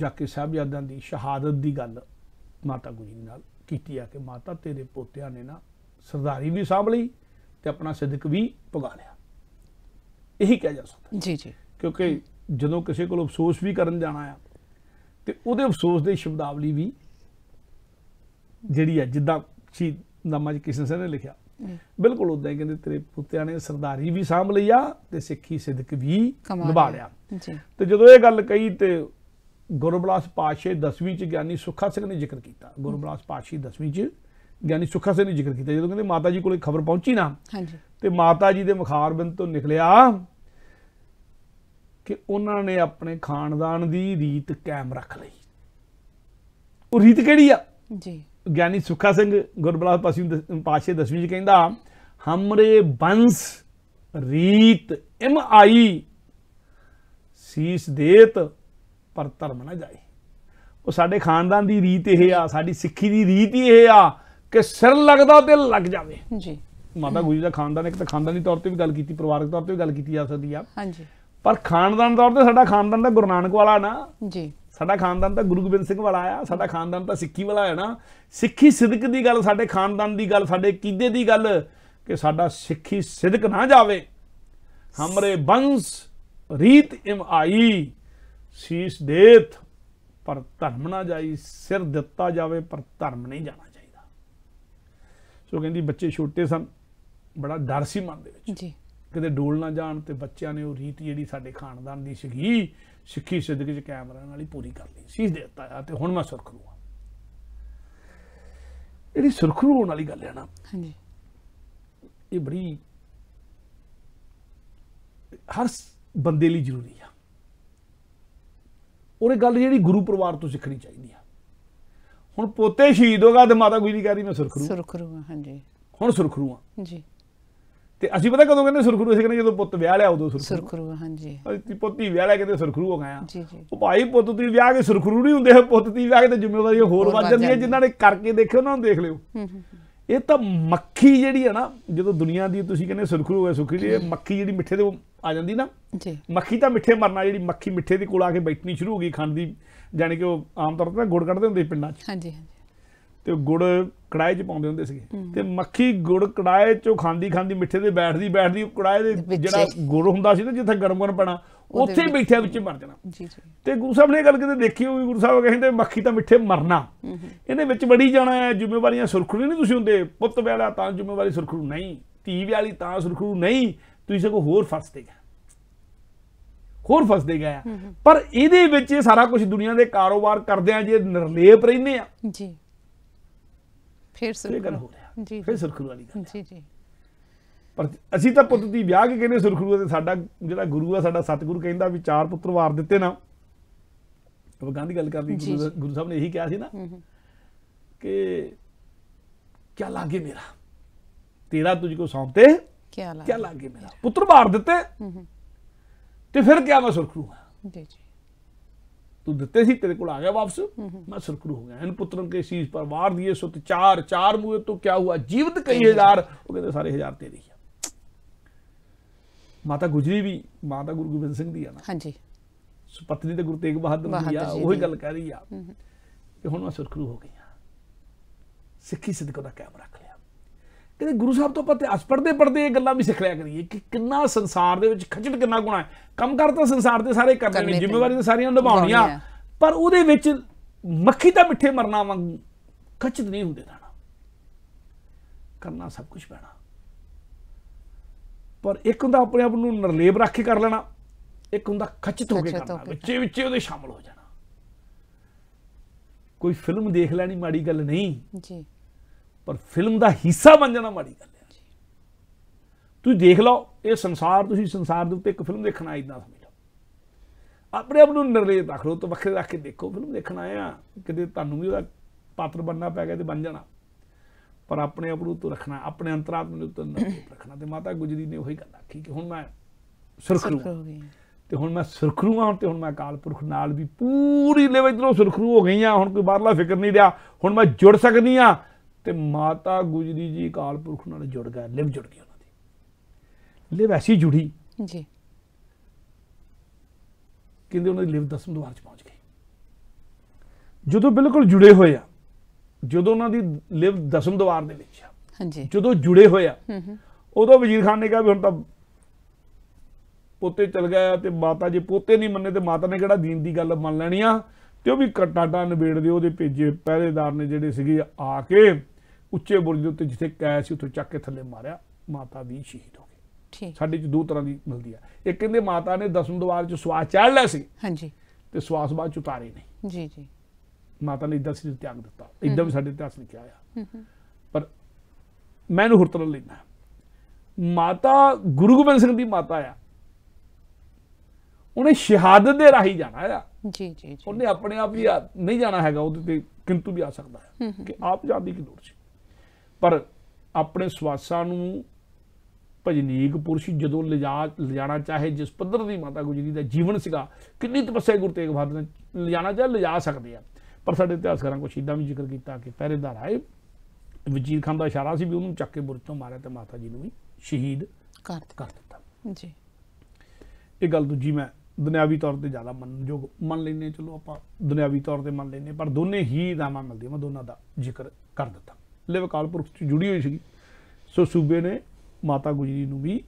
ਜਾ ਕੇ ਸਾਹਿਬਜ਼ਾਦਿਆਂ ਦੀ ਸ਼ਹਾਦਤ ਦੀ ਗੱਲ ਮਾਤਾ ਗੁਜਰੀ ਨਾਲ ਕੀਤੀ ਆ ਕਿ ਮਾਤਾ ਤੇਰੇ ਪੋਤਿਆਂ ਨੇ ਨਾ ਸਰਦਾਰੀ ਵੀ ਸਾਂਭ ਲਈ ਤੇ ਆਪਣਾ ਸਿੱਧਕ ਵੀ ਪੁਗਾ ਲਿਆ ਇਹੀ ਕਿਹਾ ਜਾ ਸਕਦਾ ਜੀ ਜੀ ਕਿਉਂਕਿ ਜਦੋਂ ਕਿਸੇ ਕੋਲ ਅਫਸੋਸ ਵੀ ਕਰਨ ਜਾਣਾ ਆ ਤੇ ਉਹਦੇ ਅਫਸੋਸ ਦੇ ਸ਼ਬਦਾਵਲੀ ਵੀ ਜਿਹੜੀ ਆ ਜਿੱਦਾਂ ਸੀ ਨਾਮਾ ਜੀ ਕਿਸ਼ਨ ਸਰ ਨੇ ਲਿਖਿਆ ਬਿਲਕੁਲ ਉਦਾਂ ਹੀ ਕਹਿੰਦੇ ਤੇਰੇ ਪੁੱਤਿਆਂ ਨੇ ਸਰਦਾਰੀ ਵੀ ਸਾਂਭ ਲਈ ਆ ਤੇ ਸਿੱਖੀ ਸਿੱਧਕ ਵੀ ਨਿਭਾ ਲਿਆ ਤੇ ਜਦੋਂ ਇਹ ਗੱਲ ਕਹੀ ਤੇ ਗੁਰਬਲਾਸ ਪਾਸ਼ੇ 10ਵੀਂ ਚ ਗਿਆਨੀ ਸੁਖਾ ਸਿੰਘ ਨੇ ਜ਼ਿਕਰ ਕੀਤਾ ਗੁਰਬਲਾਸ ਪਾਸ਼ੀ 10ਵੀਂ ਚ ਗਿਆਨੀ ਸੁਖਾ ਸਿੰਘ ਨੇ ਜ਼ਿਕਰ ਕੀਤਾ ਜਦੋਂ ਕਹਿੰਦੇ ਮਾਤਾ ਜੀ ਕੋਲੇ ਖਬਰ ਪਹੁੰਚੀ ਨਾ ਹਾਂਜੀ ਤੇ ਮਾਤਾ ਜੀ ਦੇ ਮੁਖਾਰਬਿੰਦ ਤੋਂ ਨਿਕਲਿਆ ਕਿ ਉਹਨਾਂ ਨੇ ਆਪਣੇ ਖਾਨਦਾਨ ਦੀ ਰੀਤ ਕਾਇਮ ਰੱਖ ਲਈ ਉਹ ਰੀਤ ਕਿਹੜੀ ਆ ਜੀ ਗਿਆਨੀ ਸੁੱਖਾ ਸਿੰਘ ਗੁਰਬਲਾਸ ਪਾਸ਼ੀ ਪਾਸ਼ੇ ਦਸਵੀਂ ਜੀ ਕਹਿੰਦਾ ਹਮਰੇ ਬੰਸ ਰੀਤ ਇਮ ਆਈ ਸੀਸ ਦੇਤ ਪਰ ਧਰਮ ਨਾ ਜਾਏ ਉਹ ਸਾਡੇ ਖਾਨਦਾਨ ਦੀ ਰੀਤ ਇਹ ਆ ਸਾਡੀ ਸਿੱਖੀ ਦੀ ਰੀਤ ਹੀ ਇਹ ਆ ਕਿ ਸਿਰ ਲੱਗਦਾ ਤੇ ਲੱਗ ਜਾਵੇ ਜੀ ਮਾਤਾ ਗੁਜਰੀ ਦਾ ਖਾਨਦਾਨ ਇੱਕ ਤਾਂ ਖਾਨਦਾਨੀ ਤੌਰ ਤੇ ਵੀ ਗੱਲ ਕੀਤੀ ਪਰਿਵਾਰਕ ਤੌਰ ਤੇ ਵੀ ਗੱਲ ਕੀਤੀ ਜਾ ਸਕਦੀ ਆ ਹਾਂਜੀ ਪਰ ਖਾਨਦਾਨ ਤੌਰ ਤੇ ਸਾਡਾ ਖਾਨਦਾਨ ਦਾ ਗੁਰੂ ਨਾਨਕ ਵਾਲਾ ਨਾ ਜੀ ਸਾਡਾ ਖਾਨਦਾਨ ਤਾਂ ਗੁਰੂ ਗੋਬਿੰਦ ਸਿੰਘ ਵਾਲਾ ਆ ਸਾਡਾ ਖਾਨਦਾਨ ਤਾਂ ਸਿੱਖੀ ਵਾਲਾ ਹੈ ਨਾ ਸਿੱਖੀ ਸਿਦਕ ਦੀ ਗੱਲ ਸਾਡੇ ਖਾਨਦਾਨ ਦੀ ਗੱਲ ਸਾਡੇ ਕੀਦੇ ਦੀ ਗੱਲ ਕਿ ਸਾਡਾ ਸਿੱਖੀ ਸਿਦਕ ਨਾ ਜਾਵੇ ਹਮਰੇ ਬੰਸ ਰੀਤ ਇਮ ਆਈ ਸੀਸ ਦੇਤ ਪਰ ਧਰਮ ਨਾ ਜਾਈ ਸਿਰ ਦਿੱਤਾ ਜਾਵੇ ਪਰ ਧਰਮ ਨਹੀਂ ਜਾਣਾ ਚਾਹੀਦਾ ਸੋ ਕਹਿੰਦੀ ਬੱਚੇ ਛੋਟੇ ਸਨ ਬੜਾ ਡਰ ਸੀ ਮਨ ਦੇ ਵਿੱਚ ਜੀ ਕਿਤੇ ਡੋਲ ਨਾ ਜਾਣ ਤੇ ਬੱਚਿਆਂ ਨੇ ਉਹ ਰੀਤ ਜਿਹੜੀ ਸਾਡੇ ਖਾਨਦਾਨ ਦੀ ਸੀਗੀ ਸਿੱਖੀ ਸਿੱਧਕ ਚ ਕੈਮਰਾ ਨਾਲ ਹੀ ਪੂਰੀ ਕਰ ਲਈ ਸੀਸ ਦੇ ਦਿੱਤਾ ਤੇ ਹੁਣ ਮੈਂ ਸੁਰਖਰੂ ਆ ਇਹਦੀ ਸੁਰਖਰੂ ਹੋਣ ਵਾਲੀ ਗੱਲ ਹੈ ਨਾ ਹਾਂਜੀ ਇਹ ਬੜੀ ਹਰ ਬੰਦੇ ਲਈ ਜ਼ਰੂਰੀ ਆ ਉਹ ਗੱਲ ਜਿਹੜੀ ਗੁਰੂ ਪਰਿਵਾਰ ਤੋਂ ਸਿੱਖਣੀ ਚਾਹੀਦੀ ਆ ਹੁਣ ਪੋਤੇ ਸ਼ਹੀਦ ਹੋਗਾ ਤੇ ਮਾਤਾ ਗੁਜਰੀ ਕਹਦੀ ਮੈਂ ਸੁਰਖਰੂ ਸੁਰਖਰੂ ਹਾਂਜੀ ਹੁਣ ਸੁਰਖਰੂ ਆ ਜੀ ਤੇ ਅਸੀਂ ਪਤਾ ਕਦੋਂ ਕਹਿੰਦੇ ਸੁਰਖਰੂ ਅਸੀਂ ਕਹਿੰਦੇ ਜਦੋਂ ਪੁੱਤ ਵਿਆਹ ਲਿਆ ਉਦੋਂ ਸੁਰਖਰੂ ਸੁਰਖਰੂ ਹਾਂਜੀ ਅਸੀਂ ਪੁੱਤੀ ਵਿਆਹ ਲਿਆ ਕਹਿੰਦੇ ਸੁਰਖਰੂ ਹੋ ਗਿਆ ਜੀ ਜੀ ਉਹ ਭਾਈ ਪੁੱਤ ਦੀ ਵਿਆਹ ਕੇ ਸੁਰਖਰੂ ਨਹੀਂ ਹੁੰਦੇ ਪੁੱਤ ਦੀ ਵਿਆਹ ਕੇ ਤੇ ਜ਼ਿੰਮੇਵਾਰੀਆਂ ਹੋਰ ਵੱਧ ਜਾਂਦੀਆਂ ਜਿਨ੍ਹਾਂ ਨੇ ਕਰਕੇ ਦੇਖੇ ਉਹਨਾਂ ਨੂੰ ਦੇਖ ਲਿਓ ਇਹ ਤਾਂ ਮੱਖੀ ਜਿਹੜੀ ਹੈ ਨਾ ਜਦੋਂ ਦੁਨੀਆ ਦੀ ਤੁਸੀਂ ਕਹਿੰਦੇ ਸੁਰਖਰੂ ਹੈ ਸੁਖੀ ਇਹ ਮੱਖੀ ਜਿਹੜੀ ਮਿੱਠੇ ਦੇ ਆ ਜਾਂਦੀ ਨਾ ਜੀ ਮੱਖੀ ਤਾਂ ਮਿੱਠੇ ਮਰਨਾ ਜਿਹੜੀ ਮੱਖੀ ਮਿੱਠੇ ਦੇ ਕੋਲ ਆ ਕੇ ਬੈਠਣੀ ਸ਼ੁਰੂ ਹੋ ਗਈ ਖਾਂਦੀ ਜਾਨੀ ਕਿ ਉਹ ਆਮ ਤੌਰ ਤੇ ਗੁੜ ਕੱਢਦੇ ਹੁੰਦੇ ਪਿੰਡਾਂ 'ਚ ਹਾਂਜੀ ਹਾਂਜੀ ਤੇ ਗੁੜ ਕੜਾਏ 'ਚ ਪਾਉਂਦੇ ਹੁੰਦੇ ਸੀਗੇ ਤੇ ਮੱਖੀ ਗੁੜ ਕੜਾਏ 'ਚੋਂ ਖਾਂਦੀ ਖਾਂਦੀ ਮਿੱਠੇ ਦੇ ਬੈਠਦੀ ਬੈਠਦੀ ਕੜਾਏ ਦੇ ਜਿਹੜਾ ਗੁੜ ਹੁੰਦਾ ਸੀ ਨਾ ਜਿੱਥੇ ਗਰਮ ਗਰਮ ਪੈਣਾ ਉੱਥੇ ਬੈਠਿਆ ਵਿੱਚ ਮਰ ਜਾਣਾ ਜੀ ਜੀ ਤੇ ਗੁਰੂ ਸਾਹਿਬ ਨੇ ਗੱਲ ਕਿਤੇ ਦੇਖੀ ਹੋਈ ਗੁਰੂ ਸਾਹਿਬ ਕਹਿੰਦੇ ਮੱਖੀ ਤਾਂ ਮਿੱਠੇ ਮਰਨਾ ਇਹਦੇ ਵਿੱਚ ਬੜੀ ਜਾਣਾ ਹੈ ਜ਼ਿੰਮੇਵਾਰੀਆਂ ਸੁਰਖਰੂ ਨਹੀਂ ਤੁਸੀਂ ਹੁੰਦੇ ਪੁੱਤ ਵੇਲਾ ਤਾਂ ਜ਼ਿੰਮੇਵਾਰੀ ਸੁਰਖਰੂ ਨਹੀਂ ਧੀ ਵਾਲੀ ਤਾਂ ਸੁਰਖਰੂ ਨਹੀਂ ਤੁਸੀਂ ਸਗੋ ਹੋਰ ਫਸਦੇ ਗਏ ਹੋਰ ਫਸਦੇ ਗਏ ਪਰ ਇਹਦੇ ਵਿੱਚ ਸਾਰਾ ਕੁਝ ਦੁਨੀਆ ਦੇ ਕਾਰੋਬਾਰ ਕਰਦੇ ਆ ਜੇ ਨਿਰਲੇਪ ਰਹਿੰਦੇ ਆ ਜੀ ਫਿਰ ਸੁਰਖਰੂ ਹੋ ਰਿਹਾ ਜੀ ਫਿਰ ਸੁਰਖਰੂ ਵਾਲੀ ਗੱਲ ਜੀ ਜੀ ਪਰ ਅਸੀਂ ਤਾਂ ਪੁੱਤ ਦੀ ਵਿਆਹ ਕੇ ਕਹਿੰਦੇ ਸੁਰਖਰੂ ਤੇ ਸਾਡਾ ਜਿਹੜਾ ਗੁਰੂ ਆ ਸਾਡਾ ਸਤਿਗੁਰੂ ਕਹਿੰਦਾ ਵੀ ਚਾਰ ਪੁੱਤਰ ਵਾਰ ਦਿੱਤੇ ਨਾ ਉਹ ਗਾਂਧੀ ਗੱਲ ਕਰਦੀ ਗੁਰੂ ਸਾਹਿਬ ਨੇ ਇਹੀ ਕਿਹਾ ਸੀ ਨਾ ਕਿ ਕਿਆ ਲਾਗੇ ਮੇਰਾ ਤੇਰਾ ਤੁਝ ਕੋ ਸੌਂਪਤੇ ਕਿਆ ਲਾਗੇ ਮੇਰਾ ਪੁੱਤਰ ਵਾਰ ਦਿੱਤੇ ਤੇ ਫਿਰ ਕਿਆ ਮੈਂ ਸੁਰਖਰੂ ਹਾਂ ਜੀ ਜੀ ਤੂੰ ਦਿੱਤੇ ਸੀ ਤੇਰੇ ਕੋਲ ਆ ਗਿਆ ਵਾਪਸ ਮੈਂ ਸਰਕਰੂ ਹੋ ਗਿਆ ਇਹਨ ਪੁੱਤਰਨ ਕੇ ਸੀਸ ਪਰ ਵਾਰ ਦਿਏ ਸੁਤ ਚਾਰ ਚਾਰ ਮੂਏ ਤੋਂ ਕੀ ਹੁਆ ਜੀਵਤ ਕਈ ਹਜ਼ਾਰ ਉਹ ਕਹਿੰਦੇ ਸਾਰੇ ਹਜ਼ਾਰ ਤੇਰੀ ਆ ਮਾਤਾ ਗੁਜਰੀ ਵੀ ਮਾਤਾ ਗੁਰੂ ਗੋਬਿੰਦ ਸਿੰਘ ਦੀ ਆ ਨਾ ਹਾਂਜੀ ਸੁਪਤਨੀ ਤੇ ਗੁਰੂ ਤੇਗ ਬਹਾਦਰ ਦੀ ਆ ਉਹੀ ਗੱਲ ਕਹਿ ਰਹੀ ਆ ਕਿ ਹੁਣ ਮੈਂ ਸੁਰਖਰੂ ਹੋ ਗਈ ਆ ਸਿੱਖੀ ਸਿੱਧਕ ਦਾ ਕੈਮਰਾ ਰੱਖ ਲਿਆ ਕਹਿੰਦੇ ਗੁਰੂ ਸਾਹਿਬ ਤੋਂ ਪਤੇ ਅਸ ਪੜਦੇ ਪੜਦੇ ਇਹ ਗੱਲਾਂ ਵੀ ਸਿੱਖ ਲਿਆ ਕਰੀਏ ਕਿ ਕਿੰਨਾ ਸੰਸਾਰ ਦੇ ਵਿੱਚ ਖਚੜ ਕਿੰਨਾ ਗੁਣਾ ਹੈ ਕੰਮ ਕਰ ਤਾਂ ਸੰਸਾਰ ਦੇ ਸਾਰੇ ਕਰਨੇ ਨੇ ਜ਼ਿੰਮੇਵਾਰੀ ਤਾਂ ਸਾਰੀਆਂ ਨਿਭਾਉਣੀਆਂ ਪਰ ਉਹਦੇ ਵਿੱਚ ਮੱਖੀ ਤਾਂ ਮਿੱਠੇ ਮਰਨਾ ਵਾਂਗ ਖਚੜ ਨਹੀਂ ਹੁੰਦੇ ਦਾਣਾ ਕਰਨਾ ਸਭ ਕੁਝ ਪੈਣਾ ਪਰ ਇੱਕ ਹੁੰਦਾ ਆਪਣੇ ਆਪ ਨੂੰ ਨਰਲੇਬ ਰੱਖ ਕੇ ਕਰ ਲੈਣਾ ਇੱਕ ਹੁੰਦਾ ਖਚਤ ਹੋ ਕੇ ਕਰਨਾ ਵਿੱਚੇ ਵਿੱਚੇ ਉਹਦੇ ਸ਼ਾਮਲ ਹੋ ਜਾਣਾ ਕੋਈ ਫਿਲਮ ਦੇਖ ਲੈਣੀ ਮਾੜੀ ਗੱਲ ਨਹੀਂ ਜੀ ਪਰ ਫਿਲਮ ਦਾ ਹਿੱਸਾ ਬਣ ਜਾਣਾ ਮਾੜੀ ਗੱਲ ਹੈ ਤੁਸੀਂ ਦੇਖ ਲਓ ਇਹ ਸੰਸਾਰ ਤੁਸੀਂ ਸੰਸਾਰ ਦੇ ਉੱਤੇ ਇੱਕ ਫਿਲਮ ਦੇਖਣ ਇਦਾਂ ਸਮਝ ਲਓ ਆਪਣੇ ਆਪ ਨੂੰ ਨਿਰਲੇਪ ਰੱਖ ਲਓ ਤੋਂ ਵੱਖਰੇ ਰੱਖ ਕੇ ਦੇਖੋ ਫਿਲਮ ਦੇਖਣ ਆਏ ਆ ਕਿਤੇ ਤੁਹਾਨੂੰ ਵੀ ਉਹਦਾ ਪਾਤਰ ਬਣਨਾ ਪੈ ਗਿਆ ਤੇ ਬਣ ਜਾਣਾ ਪਰ ਆਪਣੇ ਆਪ ਨੂੰ ਤੋਂ ਰੱਖਣਾ ਆਪਣੇ ਅੰਤਰਾਤਮ ਨੂੰ ਤੋਂ ਰੱਖਣਾ ਤੇ ਮਾਤਾ ਗੁਜਰੀ ਨੇ ਉਹੀ ਗੱਲ ਆਖੀ ਕਿ ਹੁਣ ਮੈਂ ਸੁਰਖਰੂ ਤੇ ਹੁਣ ਮੈਂ ਸੁਰਖਰੂ ਹਾਂ ਤੇ ਹੁਣ ਮੈਂ ਕਾਲਪੁਰਖ ਨਾਲ ਵੀ ਪੂਰੀ ਲੈਵਲ ਤੋਂ ਸੁਰਖਰੂ ਹੋ ਗਈ ਆ ਹੁਣ ਕੋਈ ਬਾਹਰਲਾ ਫਿਕਰ ਨਹੀਂ ਰਿਹਾ ਹੁਣ ਮੈਂ ਜੁੜ ਸਕਦੀ ਆ ਤੇ ਮਾਤਾ ਗੁਜਰੀ ਜੀ ਅਕਾਲ ਪੁਰਖ ਨਾਲ ਜੁੜ ਗਏ ਲਿਵ ਜੁੜ ਗਏ ਉਹਨਾਂ ਦੀ ਲਿਵ ਐਸੀ ਜੁੜੀ ਜੀ ਕਿੰਦੇ ਉਹਨਾਂ ਦੀ ਲਿਵ ਦਸਮ ਦਵਾਰ ਚ ਪਹੁੰਚ ਗਈ ਜਦੋਂ ਬਿਲਕੁਲ ਜੁੜੇ ਹੋਏ ਆ ਜਦੋਂ ਉਹਨਾਂ ਦੀ ਲਿਵ ਦਸਮ ਦਵਾਰ ਦੇ ਵਿੱਚ ਆ ਹਾਂਜੀ ਜਦੋਂ ਜੁੜੇ ਹੋਏ ਆ ਹੂੰ ਹੂੰ ਉਦੋਂ ਵਜ਼ੀਰ ਖਾਨ ਨੇ ਕਿਹਾ ਵੀ ਹੁਣ ਤਾਂ ਪੋਤੇ ਚਲ ਗਿਆ ਤੇ ਮਾਤਾ ਜੀ ਪੋਤੇ ਨਹੀਂ ਮੰਨੇ ਤੇ ਮਾਤਾ ਨੇ ਕਿਹੜਾ ਦੀਨ ਦੀ ਗੱਲ ਮੰਨ ਲੈਣੀ ਆ ਤੇ ਉਹ ਵੀ ਕਟਾਟਾ ਨਵੇੜਦੇ ਉਹਦੇ ਭੇਜੇ ਪਹਿਰੇਦਾਰ ਨੇ ਜਿਹੜੇ ਸੀਗੇ ਆ ਕੇ ਉੱਚੇ ਬੁਰਜ ਦੇ ਉੱਤੇ ਜਿੱਥੇ ਕੈਦ ਸੀ ਉੱਥੋਂ ਚੱਕ ਕੇ ਥੱਲੇ ਮਾਰਿਆ ਮਾਤਾ ਵੀ ਸ਼ਹੀਦ ਹੋ ਗਈ ਠੀਕ ਸਾਡੇ ਚ ਦੋ ਤਰ੍ਹਾਂ ਦੀ ਮਿਲਦੀ ਆ ਇੱਕ ਕਹਿੰਦੇ ਮਾਤਾ ਨੇ ਦਸਮ ਦਵਾਰ ਚ ਸਵਾਸ ਚੜ ਲਿਆ ਸੀ ਹਾਂਜੀ ਤੇ ਸਵਾਸ ਬਾਅਦ ਚ ਉਤਾਰੇ ਨਹੀਂ ਜੀ ਜੀ ਮਾਤਾ ਨੇ ਇਦਾਂ ਸਿਰ ਤਿਆਗ ਦਿੱਤਾ ਇਦਾਂ ਵੀ ਸਾਡੇ ਇਤਿਹਾਸ ਲਿਖਿਆ ਆ ਪਰ ਮੈਂ ਇਹਨੂੰ ਹੁਰਤਲ ਲੈਣਾ ਮਾਤਾ ਗੁਰੂ ਗੋਬਿੰਦ ਸਿੰਘ ਦੀ ਮਾਤਾ ਆ ਉਹਨੇ ਸ਼ਹਾਦਤ ਦੇ ਰਾਹੀ ਜਾਣਾ ਆ ਜੀ ਜੀ ਉਹਨੇ ਆਪਣੇ ਆਪ ਹੀ ਨਹੀਂ ਜਾਣਾ ਹੈਗਾ ਉਹਦੇ ਤੇ ਕਿੰਤੂ ਵੀ ਆ ਸਕਦਾ ਹੈ ਕਿ ਆਪ ਜਾਂਦੀ ਕਿ ਦੂਰ ਸੀ ਪਰ ਆਪਣੇ ਸਵਾਸਾਂ ਨੂੰ ਭਜਨੀਕ ਪੁਰਸ਼ ਜਦੋਂ ਲਿਜਾ ਲਿਜਾਣਾ ਚਾਹੇ ਜਿਸ ਪੱਧਰ ਦੀ ਮਾਤਾ ਗੁਜਰੀ ਦਾ ਜੀਵਨ ਸੀਗਾ ਕਿੰਨੀ ਤਪੱਸਿਆ ਗੁਰੂ ਤੇਗ ਬਹਾਦਰ ਨੇ ਲਿਜਾਣਾ ਚਾਹੇ ਲਿਜਾ ਸਕਦੇ ਆ ਪਰ ਸਾਡੇ ਇਤਿਹਾਸਕਾਰਾਂ ਕੁਛ ਇਦਾਂ ਵੀ ਜ਼ਿਕਰ ਕੀਤਾ ਕਿ ਪਹਿਰੇਦਾਰ ਆਏ ਵਜ਼ੀਰ ਖਾਨ ਦਾ ਇਸ਼ਾਰਾ ਸੀ ਵੀ ਉਹਨੂੰ ਚੱਕ ਕੇ ਬੁਰਜ ਤੋਂ ਮਾਰਿਆ ਤੇ ਮਾਤਾ ਜੀ ਨੂੰ ਵੀ ਸ਼ਹੀਦ ਕਰ ਦਿੱਤਾ ਜੀ ਇਹ ਗੱਲ ਦੂਜੀ ਮੈਂ ਦੁਨਿਆਵੀ ਤੌਰ ਤੇ ਜ਼ਿਆਦਾ ਜੋ ਮੰਨ ਲੈਨੇ ਚਲੋ ਆਪਾਂ ਦੁਨਿਆਵੀ ਤੌਰ ਤੇ ਮੰਨ ਲੈਨੇ ਪਰ ਦੋਨੇ ਹੀ ਦਾਮਾ ਮਿਲਦੀ ਮੈਂ ਦੋਨਾਂ ਦਾ ਜ਼ਿਕਰ ਕਰ ਦਿੱਤਾ ਪਹਿਲੇ ਵਕਾਲ ਪੁਰਖ ਚ ਜੁੜੀ ਹੋਈ ਸੀਗੀ ਸੋ ਸੂਬੇ ਨੇ ਮਾਤਾ ਗੁਜਰੀ ਨੂੰ ਵੀ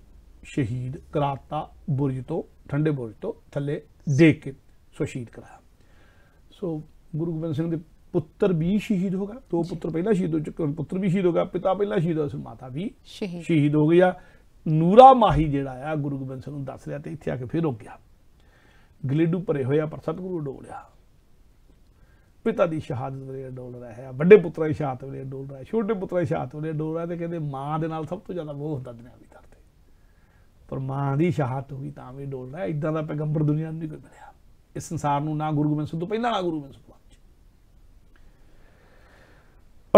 ਸ਼ਹੀਦ ਕਰਾਤਾ ਬੁਰਜ ਤੋਂ ਠੰਡੇ ਬੁਰਜ ਤੋਂ ਥੱਲੇ ਦੇਖ ਕੇ ਸੋ ਸ਼ਹੀਦ ਕਰਾਇਆ ਸੋ ਗੁਰੂ ਗੋਬਿੰਦ ਸਿੰਘ ਦੇ ਪੁੱਤਰ ਵੀ ਸ਼ਹੀਦ ਹੋ ਗਿਆ ਦੋ ਪੁੱਤਰ ਪਹਿਲਾਂ ਸ਼ਹੀਦ ਹੋ ਚੁੱਕੇ ਪੁੱਤਰ ਵੀ ਸ਼ਹੀਦ ਹੋ ਗਿਆ ਪਿਤਾ ਪਹਿਲਾਂ ਸ਼ਹੀਦ ਹੋ ਸੀ ਮਾਤਾ ਵੀ ਸ਼ਹੀਦ ਹੋ ਗਿਆ ਨੂਰਾ ਮਾਹੀ ਜਿਹੜਾ ਆ ਗੁਰੂ ਗੋਬਿੰਦ ਸਿੰਘ ਨੂੰ ਦੱਸ ਰਿਹਾ ਤੇ ਇੱਥੇ ਆ ਕੇ ਫਿਰ ਰੁਕ ਗਿਆ ਗਲੇਡੂ ਭਰੇ ਹੋਇਆ ਪਰ ਸਤਿਗੁਰੂ ਡੋਲਿਆ ਪਿਤਾ ਦੀ ਸ਼ਹਾਦਤ ਵੇਲੇ ਡੋਲ ਰਿਹਾ ਹੈ ਵੱਡੇ ਪੁੱਤਰਾਂ ਦੀ ਸ਼ਹਾਦਤ ਵੇਲੇ ਡੋਲ ਰਿਹਾ ਛੋਟੇ ਪੁੱਤਰਾਂ ਦੀ ਸ਼ਹਾਦਤ ਵੇਲੇ ਡੋਲ ਰਿਹਾ ਤੇ ਕਹਿੰਦੇ ਮਾਂ ਦੇ ਨਾਲ ਸਭ ਤੋਂ ਜ਼ਿਆਦਾ ਮੋਹ ਹੁੰਦਾ ਦੁਨੀਆਂ ਵੀ ਕਰਦੇ ਪਰ ਮਾਂ ਦੀ ਸ਼ਹਾਦਤ ਹੋਈ ਤਾਂ ਵੀ ਡੋਲ ਰਿਹਾ ਇਦਾਂ ਦਾ ਪੈਗੰਬਰ ਦੁਨੀਆ ਨੂੰ ਨਹੀਂ ਕੋਈ ਮਿਲਿਆ ਇਸ ਸੰਸਾਰ ਨੂੰ ਨਾ ਗੁਰੂ ਗੋਬਿੰਦ ਸਿੰਘ ਤੋਂ ਪਹਿਲਾਂ ਨਾ ਗੁਰੂ ਗੋਬਿੰਦ ਸਿੰਘ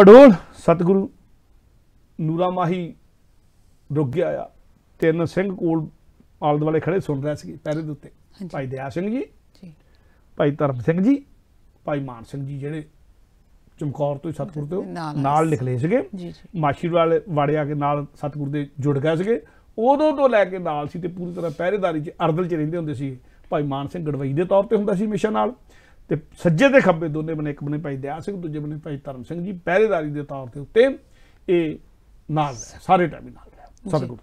ਅਡੋਲ ਸਤਿਗੁਰੂ ਨੂਰਾ ਮਾਹੀ ਰੁਕ ਗਿਆ ਆ ਤਿੰਨ ਸਿੰਘ ਕੋਲ ਆਲਦ ਵਾਲੇ ਖੜੇ ਸੁਣ ਰਹੇ ਸੀ ਪੈਰੇ ਦੇ ਉੱਤੇ ਭਾਈ ਦਿਆ ਸਿੰਘ ਜੀ ਜੀ ਭਾਈ ਧਰਮ ਸਿੰਘ ਜੀ ਭਾਈ ਮਾਨ ਸਿੰਘ ਜੀ ਜਿਹੜੇ ਚਮਕੌਰ ਤੋਂ ਸਤਗੁਰ ਤੋਂ ਨਾਲ ਨਿਕਲੇ ਸੀਗੇ ਮਾਸ਼ੀ ਵਾਲੇ ਵਾੜਿਆ ਕੇ ਨਾਲ ਸਤਗੁਰ ਦੇ ਜੁੜ ਗਏ ਸੀਗੇ ਉਦੋਂ ਤੋਂ ਲੈ ਕੇ ਨਾਲ ਸੀ ਤੇ ਪੂਰੀ ਤਰ੍ਹਾਂ ਪਹਿਰੇਦਾਰੀ 'ਚ ਅਰਦਲ 'ਚ ਰਹਿੰਦੇ ਹੁੰਦੇ ਸੀ ਭਾਈ ਮਾਨ ਸਿੰਘ ਗੜਵਈ ਦੇ ਤੌਰ ਤੇ ਹੁੰਦਾ ਸੀ ਹਮੇਸ਼ਾ ਨਾਲ ਤੇ ਸੱਜੇ ਤੇ ਖੱਬੇ ਦੋਨੇ ਬਨੇ ਇੱਕ ਬਨੇ ਭਾਈ ਦਿਆ ਸਿੰਘ ਦੂਜੇ ਬਨੇ ਭਾਈ ਧਰਮ ਸਿੰਘ ਜੀ ਪਹਿਰੇਦਾਰੀ ਦੇ ਤੌਰ ਤੇ ਉੱਤੇ ਇਹ ਨਾਲ ਸਾਰੇ ਟਾਈਮ ਨਾਲ ਸਤਗੁਰ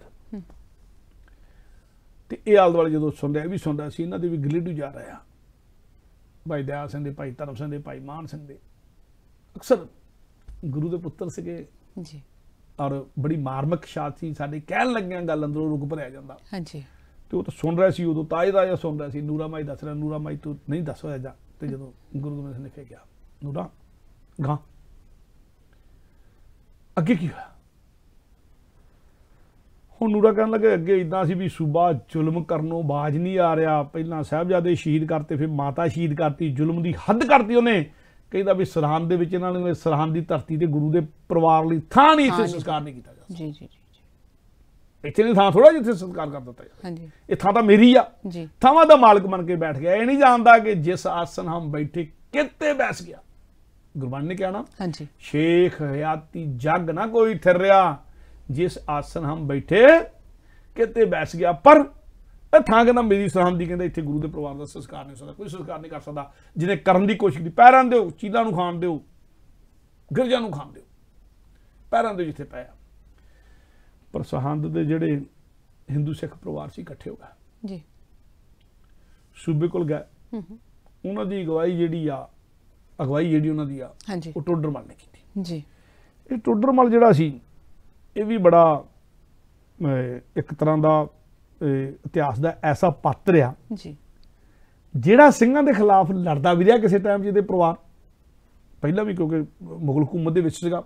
ਤੇ ਇਹ ਆਲਦ ਵਾਲੇ ਜਦੋਂ ਸੁਣਦੇ ਆ ਵੀ ਸੁਣਦਾ ਸੀ ਇਹਨਾਂ ਦੇ ਵੀ ਗਿੱਲੀ ਡੂ ਜਾ ਰਿਹਾ ਭਾਈ ਦਇਆ ਸਿੰਘ ਦੇ ਭਾਈ ਧਰਮ ਸਿੰਘ ਦੇ ਭਾਈ ਮਾਨ ਸਿੰਘ ਦੇ ਅਕਸਰ ਗੁਰੂ ਦੇ ਪੁੱਤਰ ਸੀਗੇ ਜੀ ਔਰ ਬੜੀ ਮਾਰਮਕ ਸ਼ਾਤ ਸੀ ਸਾਡੇ ਕਹਿਣ ਲੱਗਿਆਂ ਗੱਲ ਅੰਦਰੋਂ ਰੁਕ ਭਰਿਆ ਜਾਂਦਾ ਹਾਂਜੀ ਤੇ ਉਹ ਤਾਂ ਸੁਣ ਰਿਹਾ ਸੀ ਉਦੋਂ ਤਾਜ ਦਾ ਸੁਣ ਰਿਹਾ ਸੀ ਨੂਰਾ ਮਾਈ ਦੱਸ ਰਿਹਾ ਨੂਰਾ ਮਾਈ ਤੂੰ ਨਹੀਂ ਦੱਸ ਹੋਇਆ ਜਾਂ ਤੇ ਜਦੋਂ ਗੁਰੂ ਗੋਬਿੰਦ ਸਿੰਘ ਨੇ ਕਿਹਾ ਨੂਰਾ ਗਾ ਅੱਗੇ ਕੀ ਹੋਇਆ ਉਹ ਨੂਰਾ ਕਹਿਣ ਲੱਗੇ ਅੱਗੇ ਇਦਾਂ ਸੀ ਵੀ ਸੂਬਾ ਜ਼ੁਲਮ ਕਰਨੋਂ ਬਾਜ ਨਹੀਂ ਆ ਰਿਹਾ ਪਹਿਲਾਂ ਸਹਿਬਜ਼ਾਦੇ ਸ਼ਹੀਦ ਕਰਤੇ ਫਿਰ ਮਾਤਾ ਸ਼ਹੀਦ ਕਰਤੀ ਜ਼ੁਲਮ ਦੀ ਹੱਦ ਕਰਤੀ ਉਹਨੇ ਕਹਿੰਦਾ ਵੀ ਸਰਹੰਦ ਦੇ ਵਿੱਚ ਇਹਨਾਂ ਨੇ ਸਰਹੰਦ ਦੀ ਧਰਤੀ ਤੇ ਗੁਰੂ ਦੇ ਪਰਿਵਾਰ ਲਈ ਥਾਂ ਨਹੀਂ ਇੱਥੇ ਸੰਸਕਾਰ ਨਹੀਂ ਕੀਤਾ ਜਾ ਜੀ ਜੀ ਜੀ ਇੱਥੇ ਨਹੀਂ ਥਾਂ ਥੋੜਾ ਜਿੱਥੇ ਸੰਸਕਾਰ ਕਰ ਦਿੱਤਾ ਜਾ ਹਾਂਜੀ ਇਹ ਥਾਂ ਤਾਂ ਮੇਰੀ ਆ ਜੀ ਥਾਂਵਾਂ ਦਾ ਮਾਲਕ ਬਣ ਕੇ ਬੈਠ ਗਿਆ ਇਹ ਨਹੀਂ ਜਾਣਦਾ ਕਿ ਜਿਸ ਆਸਨ ਹਮ ਬੈਠੇ ਕਿੱਤੇ ਬੈਸ ਗਿਆ ਗੁਰਬਾਨ ਨੇ ਕਿਹਾ ਨਾ ਹਾਂਜੀ ਸ਼ੇਖ ਹਯਾਤੀ ਜੱਗ ਨਾ ਕੋਈ ਥਿਰ ਰਿਹਾ ਜਿਸ ਆਸਨ ਹਮ ਬੈਠੇ ਕਿਤੇ ਬੈਠ ਗਿਆ ਪਰ ਇਹ ਥਾਂ ਕਹਿੰਦਾ ਮੇਰੀ ਸਲਾਮ ਦੀ ਕਹਿੰਦਾ ਇੱਥੇ ਗੁਰੂ ਦੇ ਪਰਿਵਾਰ ਦਾ ਸੰਸਕਾਰ ਨਹੀਂ ਹੋ ਸਕਦਾ ਕੋਈ ਸੰਸਕਾਰ ਨਹੀਂ ਕਰ ਸਕਦਾ ਜਿਹਨੇ ਕਰਨ ਦੀ ਕੋਸ਼ਿਸ਼ ਕੀਤੀ ਪੈਰਾਂ ਦੇ ਚੀਲਾ ਨੂੰ ਖਾਣ ਦਿਓ ਗਿਰਜਾ ਨੂੰ ਖਾਣ ਦਿਓ ਪੈਰਾਂ ਦੇ ਜਿੱਥੇ ਪਿਆ ਪਰ ਸਹੰਦ ਦੇ ਜਿਹੜੇ ਹਿੰਦੂ ਸਿੱਖ ਪਰਿਵਾਰ ਸੀ ਇਕੱਠੇ ਹੋ ਗਏ ਜੀ ਸੂਬੇ ਕੋਲ ਗਏ ਉਹਨਾਂ ਦੀ ਅਗਵਾਈ ਜਿਹੜੀ ਆ ਅਗਵਾਈ ਜਿਹੜੀ ਉਹਨਾਂ ਦੀ ਆ ਉਹ ਟੋਡਰਮਲ ਨੇ ਕੀਤੀ ਜੀ ਇਹ ਟੋਡਰਮਲ ਜਿਹੜਾ ਸੀ ਇਹ ਵੀ ਬੜਾ ਇੱਕ ਤਰ੍ਹਾਂ ਦਾ ਇਤਿਹਾਸ ਦਾ ਐਸਾ ਪਾਤਰ ਆ ਜੀ ਜਿਹੜਾ ਸਿੰਘਾਂ ਦੇ ਖਿਲਾਫ ਲੜਦਾ ਵੀ ਰਿਹਾ ਕਿਸੇ ਟਾਈਮ ਜਿਹਦੇ ਪਰਿਵਾਰ ਪਹਿਲਾਂ ਵੀ ਕਿਉਂਕਿ ਮੁਗਲ ਹਕੂਮਤ ਦੇ ਵਿੱਚ ਸੀਗਾ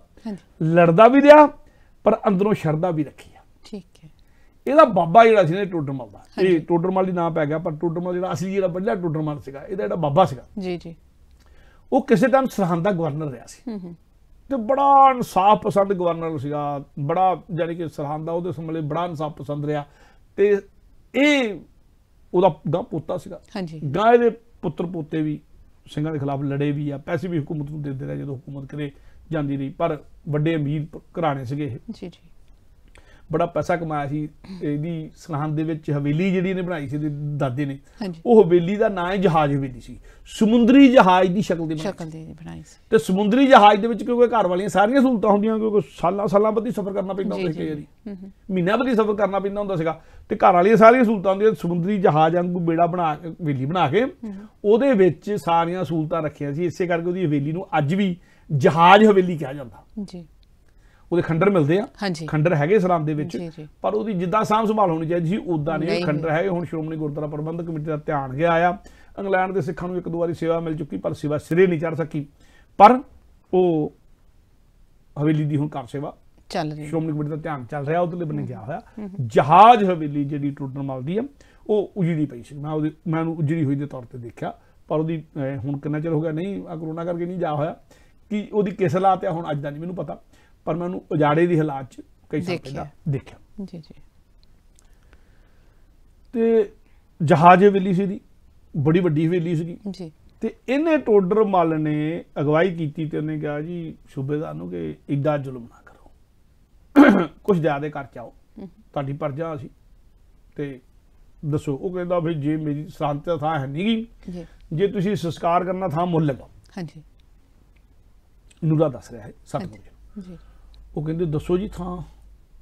ਲੜਦਾ ਵੀ ਰਿਹਾ ਪਰ ਅੰਦਰੋਂ ਸ਼ਰਦਾ ਵੀ ਰੱਖੀ ਆ ਠੀਕ ਹੈ ਇਹਦਾ ਬਾਬਾ ਜਿਹੜਾ ਸੀ ਨੇ ਟੋਡਰਮਲ ਦਾ ਇਹ ਟੋਡਰਮਲ ਦੀ ਨਾਮ ਪੈ ਗਿਆ ਪਰ ਟੋਡਰਮਲ ਜਿਹੜਾ ਅਸਲੀ ਜਿਹੜਾ ਪਹਿਲਾ ਟੋਡਰਮਲ ਸੀਗਾ ਇਹਦਾ ਜਿਹੜਾ ਬਾਬਾ ਸੀਗਾ ਜੀ ਜੀ ਉਹ ਕਿਸੇ ਟਾਈਮ ਸਰਹੰਦ ਦਾ ਗਵਰਨਰ ਰਿਹਾ ਸੀ ਹੂੰ ਹੂੰ ਤੇ ਬੜਾ ਇਨਸਾਫ ਪਸੰਦ ਗਵਰਨਰ ਸੀਗਾ ਬੜਾ ਯਾਨੀ ਕਿ ਸਰਹੰਦ ਦਾ ਉਹਦੇ ਸਮਲੇ ਬੜਾ ਇਨਸਾਫ ਪਸੰਦ ਰਿਹਾ ਤੇ ਇਹ ਉਹਦਾ ਦਾ ਪੋਤਾ ਸੀਗਾ ਹਾਂਜੀ ਗਾਏ ਦੇ ਪੁੱਤਰ ਪੋਤੇ ਵੀ ਸਿੰਘਾਂ ਦੇ ਖਿਲਾਫ ਲੜੇ ਵੀ ਆ ਪੈਸੇ ਵੀ ਹਕੂਮਤ ਨੂੰ ਦੇਦੇ ਰਹੇ ਜਦੋਂ ਹਕੂਮਤ ਕਰੇ ਜਾਂਦੀ ਰਹੀ ਪਰ ਵੱਡੇ ਅਮੀਰ ਘਰਾਣੇ ਸੀਗੇ ਜੀ ਜੀ ਬੜਾ ਪੈਸਾ ਕਮਾਇਆ ਸੀ ਇਹਦੀ ਸਲਾਹਨ ਦੇ ਵਿੱਚ ਹਵੇਲੀ ਜਿਹੜੀ ਇਹਨੇ ਬਣਾਈ ਸੀ ਦਾਦੇ ਨੇ ਉਹ ਹਵੇਲੀ ਦਾ ਨਾਂ ਹੈ ਜਹਾਜ਼ ਹਵੇਲੀ ਸੀ ਸਮੁੰਦਰੀ ਜਹਾਜ਼ ਦੀ ਸ਼ਕਲ ਦੇ ਸ਼ਕਲ ਦੇ ਬਣਾਈ ਸੀ ਤੇ ਸਮੁੰਦਰੀ ਜਹਾਜ਼ ਦੇ ਵਿੱਚ ਕਿਉਂਕਿ ਘਰ ਵਾਲੀਆਂ ਸਾਰੀਆਂ ਸਹੂਲਤਾਂ ਹੁੰਦੀਆਂ ਕਿਉਂਕਿ ਸਾਲਾਂ ਸਾਲਾਂ ਬੱਧੀ ਸਫ਼ਰ ਕਰਨਾ ਪੈਂਦਾ ਹੁੰਦਾ ਸੀ ਜੀ ਮਹੀਨਾ ਬੱਧੀ ਸਫ਼ਰ ਕਰਨਾ ਪੈਂਦਾ ਹੁੰਦਾ ਸੀਗਾ ਤੇ ਘਰ ਵਾਲੀਆਂ ਸਾਰੀਆਂ ਸਹੂਲਤਾਂ ਹੁੰਦੀਆਂ ਸਮੁੰਦਰੀ ਜਹਾਜ਼ ਵਾਂਗੂ ਬੇੜਾ ਬਣਾ ਕੇ ਹਵੇਲੀ ਬਣਾ ਕੇ ਉਹਦੇ ਵਿੱਚ ਸਾਰੀਆਂ ਸਹੂਲਤਾਂ ਰੱਖੀਆਂ ਸੀ ਇਸੇ ਕਰਕੇ ਉਹਦੀ ਹਵੇਲੀ ਨੂੰ ਅੱਜ ਵੀ ਜਹਾਜ਼ ਹਵੇਲੀ ਕਿਹਾ ਜਾਂਦਾ ਜੀ ਉਹਦੇ ਖੰਡਰ ਮਿਲਦੇ ਆ ਖੰਡਰ ਹੈਗੇ ਇਸਲਾਮ ਦੇ ਵਿੱਚ ਪਰ ਉਹਦੀ ਜਿੱਦਾਂ ਸਾਂਭ ਸੰਭਾਲ ਹੋਣੀ ਚਾਹੀਦੀ ਸੀ ਉਦਾਂ ਨਹੀਂ ਖੰਡਰ ਹੈਗੇ ਹੁਣ ਸ਼੍ਰੋਮਣੀ ਗੁਰਦੁਆਰਾ ਪ੍ਰਬੰਧਕ ਕਮੇਟੀ ਦਾ ਧਿਆਨ ਗਿਆ ਆ ਇੰਗਲੈਂਡ ਦੇ ਸਿੱਖਾਂ ਨੂੰ ਇੱਕ ਦੋ ਵਾਰੀ ਸੇਵਾ ਮਿਲ ਚੁੱਕੀ ਪਰ ਸੇਵਾ ਸਿਰੇ ਨਹੀਂ ਚੜ ਸਕੀ ਪਰ ਉਹ ਹਵੇਲੀ ਦੀ ਹੁਣ ਕਰ ਸੇਵਾ ਚੱਲ ਰਹੀ ਸ਼੍ਰੋਮਣੀ ਕਮੇਟੀ ਦਾ ਧਿਆਨ ਚੱਲ ਰਿਹਾ ਉਹਦੇ ਲਈ ਬਣ ਗਿਆ ਹੋਇਆ ਜਹਾਜ਼ ਹਵੇਲੀ ਜਿਹੜੀ ਟੁੱਟਣ ਮਲਦੀ ਆ ਉਹ ਉਜੜੀ ਪਈ ਸੀ ਮੈਂ ਉਹਦੀ ਮੈਂ ਉਹਨੂੰ ਉਜੜੀ ਹੋਈ ਦੇ ਤੌਰ ਤੇ ਦੇਖਿਆ ਪਰ ਉਹਦੀ ਹੁਣ ਕਿੰਨਾ ਚਿਰ ਹੋ ਗਿਆ ਨਹੀਂ ਆ ਕਰੋਨਾ ਕਰਕੇ ਨਹੀਂ ਜਾ ਹੋਇਆ ਕਿ ਉਹਦੀ ਕਿਸ ਹਾਲਾਤ ਆ ਹੁਣ ਅੱਜ ਦਾ ਨਹੀਂ ਮੈਨੂੰ ਪਤਾ ਪਰ ਮੈਂ ਉਹਨੂੰ ਉਜਾੜੇ ਦੀ ਹਾਲਾਤ 'ਚ ਕਈ ਸਾਲ ਪਹਿਲਾਂ ਦੇਖਿਆ ਜੀ ਜੀ ਤੇ ਜਹਾਜ਼ੇ ਵੇਲੀ ਸੀ ਦੀ ਬੜੀ ਵੱਡੀ ਹਵੇਲੀ ਸੀਗੀ ਜੀ ਤੇ ਇਹਨੇ ਟੋਡਰ ਮੱਲ ਨੇ ਅਗਵਾਈ ਕੀਤੀ ਤੇ ਉਹਨੇ ਕਿਹਾ ਜੀ ਸੂਬੇਦਾਰ ਨੂੰ ਕਿ ਇੱਡਾ ਜ਼ੁਲਮ ਨਾ ਕਰੋ ਕੁਝ ਜ਼ਿਆਦਾ ਕਰ ਚਾਓ ਤੁਹਾਡੀ ਪਰਜਾ ਸੀ ਤੇ ਦੱਸੋ ਉਹ ਕਹਿੰਦਾ ਵੀ ਜੇ ਮੇਰੀ ਸ਼ਾਂਤੀ ਥਾਂ ਹੈ ਨਹੀਂਗੀ ਜੇ ਤੁਸੀਂ ਸੰਸਕਾਰ ਕਰਨਾ ਥਾਂ ਮੁੱਲ ਲਗਾਓ ਹਾਂਜੀ ਨੂਰਾ ਦੱਸ ਰਿਹਾ ਹੈ ਸਤਿਗੁਰੂ ਜੀ ਉਹ ਕਹਿੰਦੇ ਦੱਸੋ ਜੀ ਥਾਂ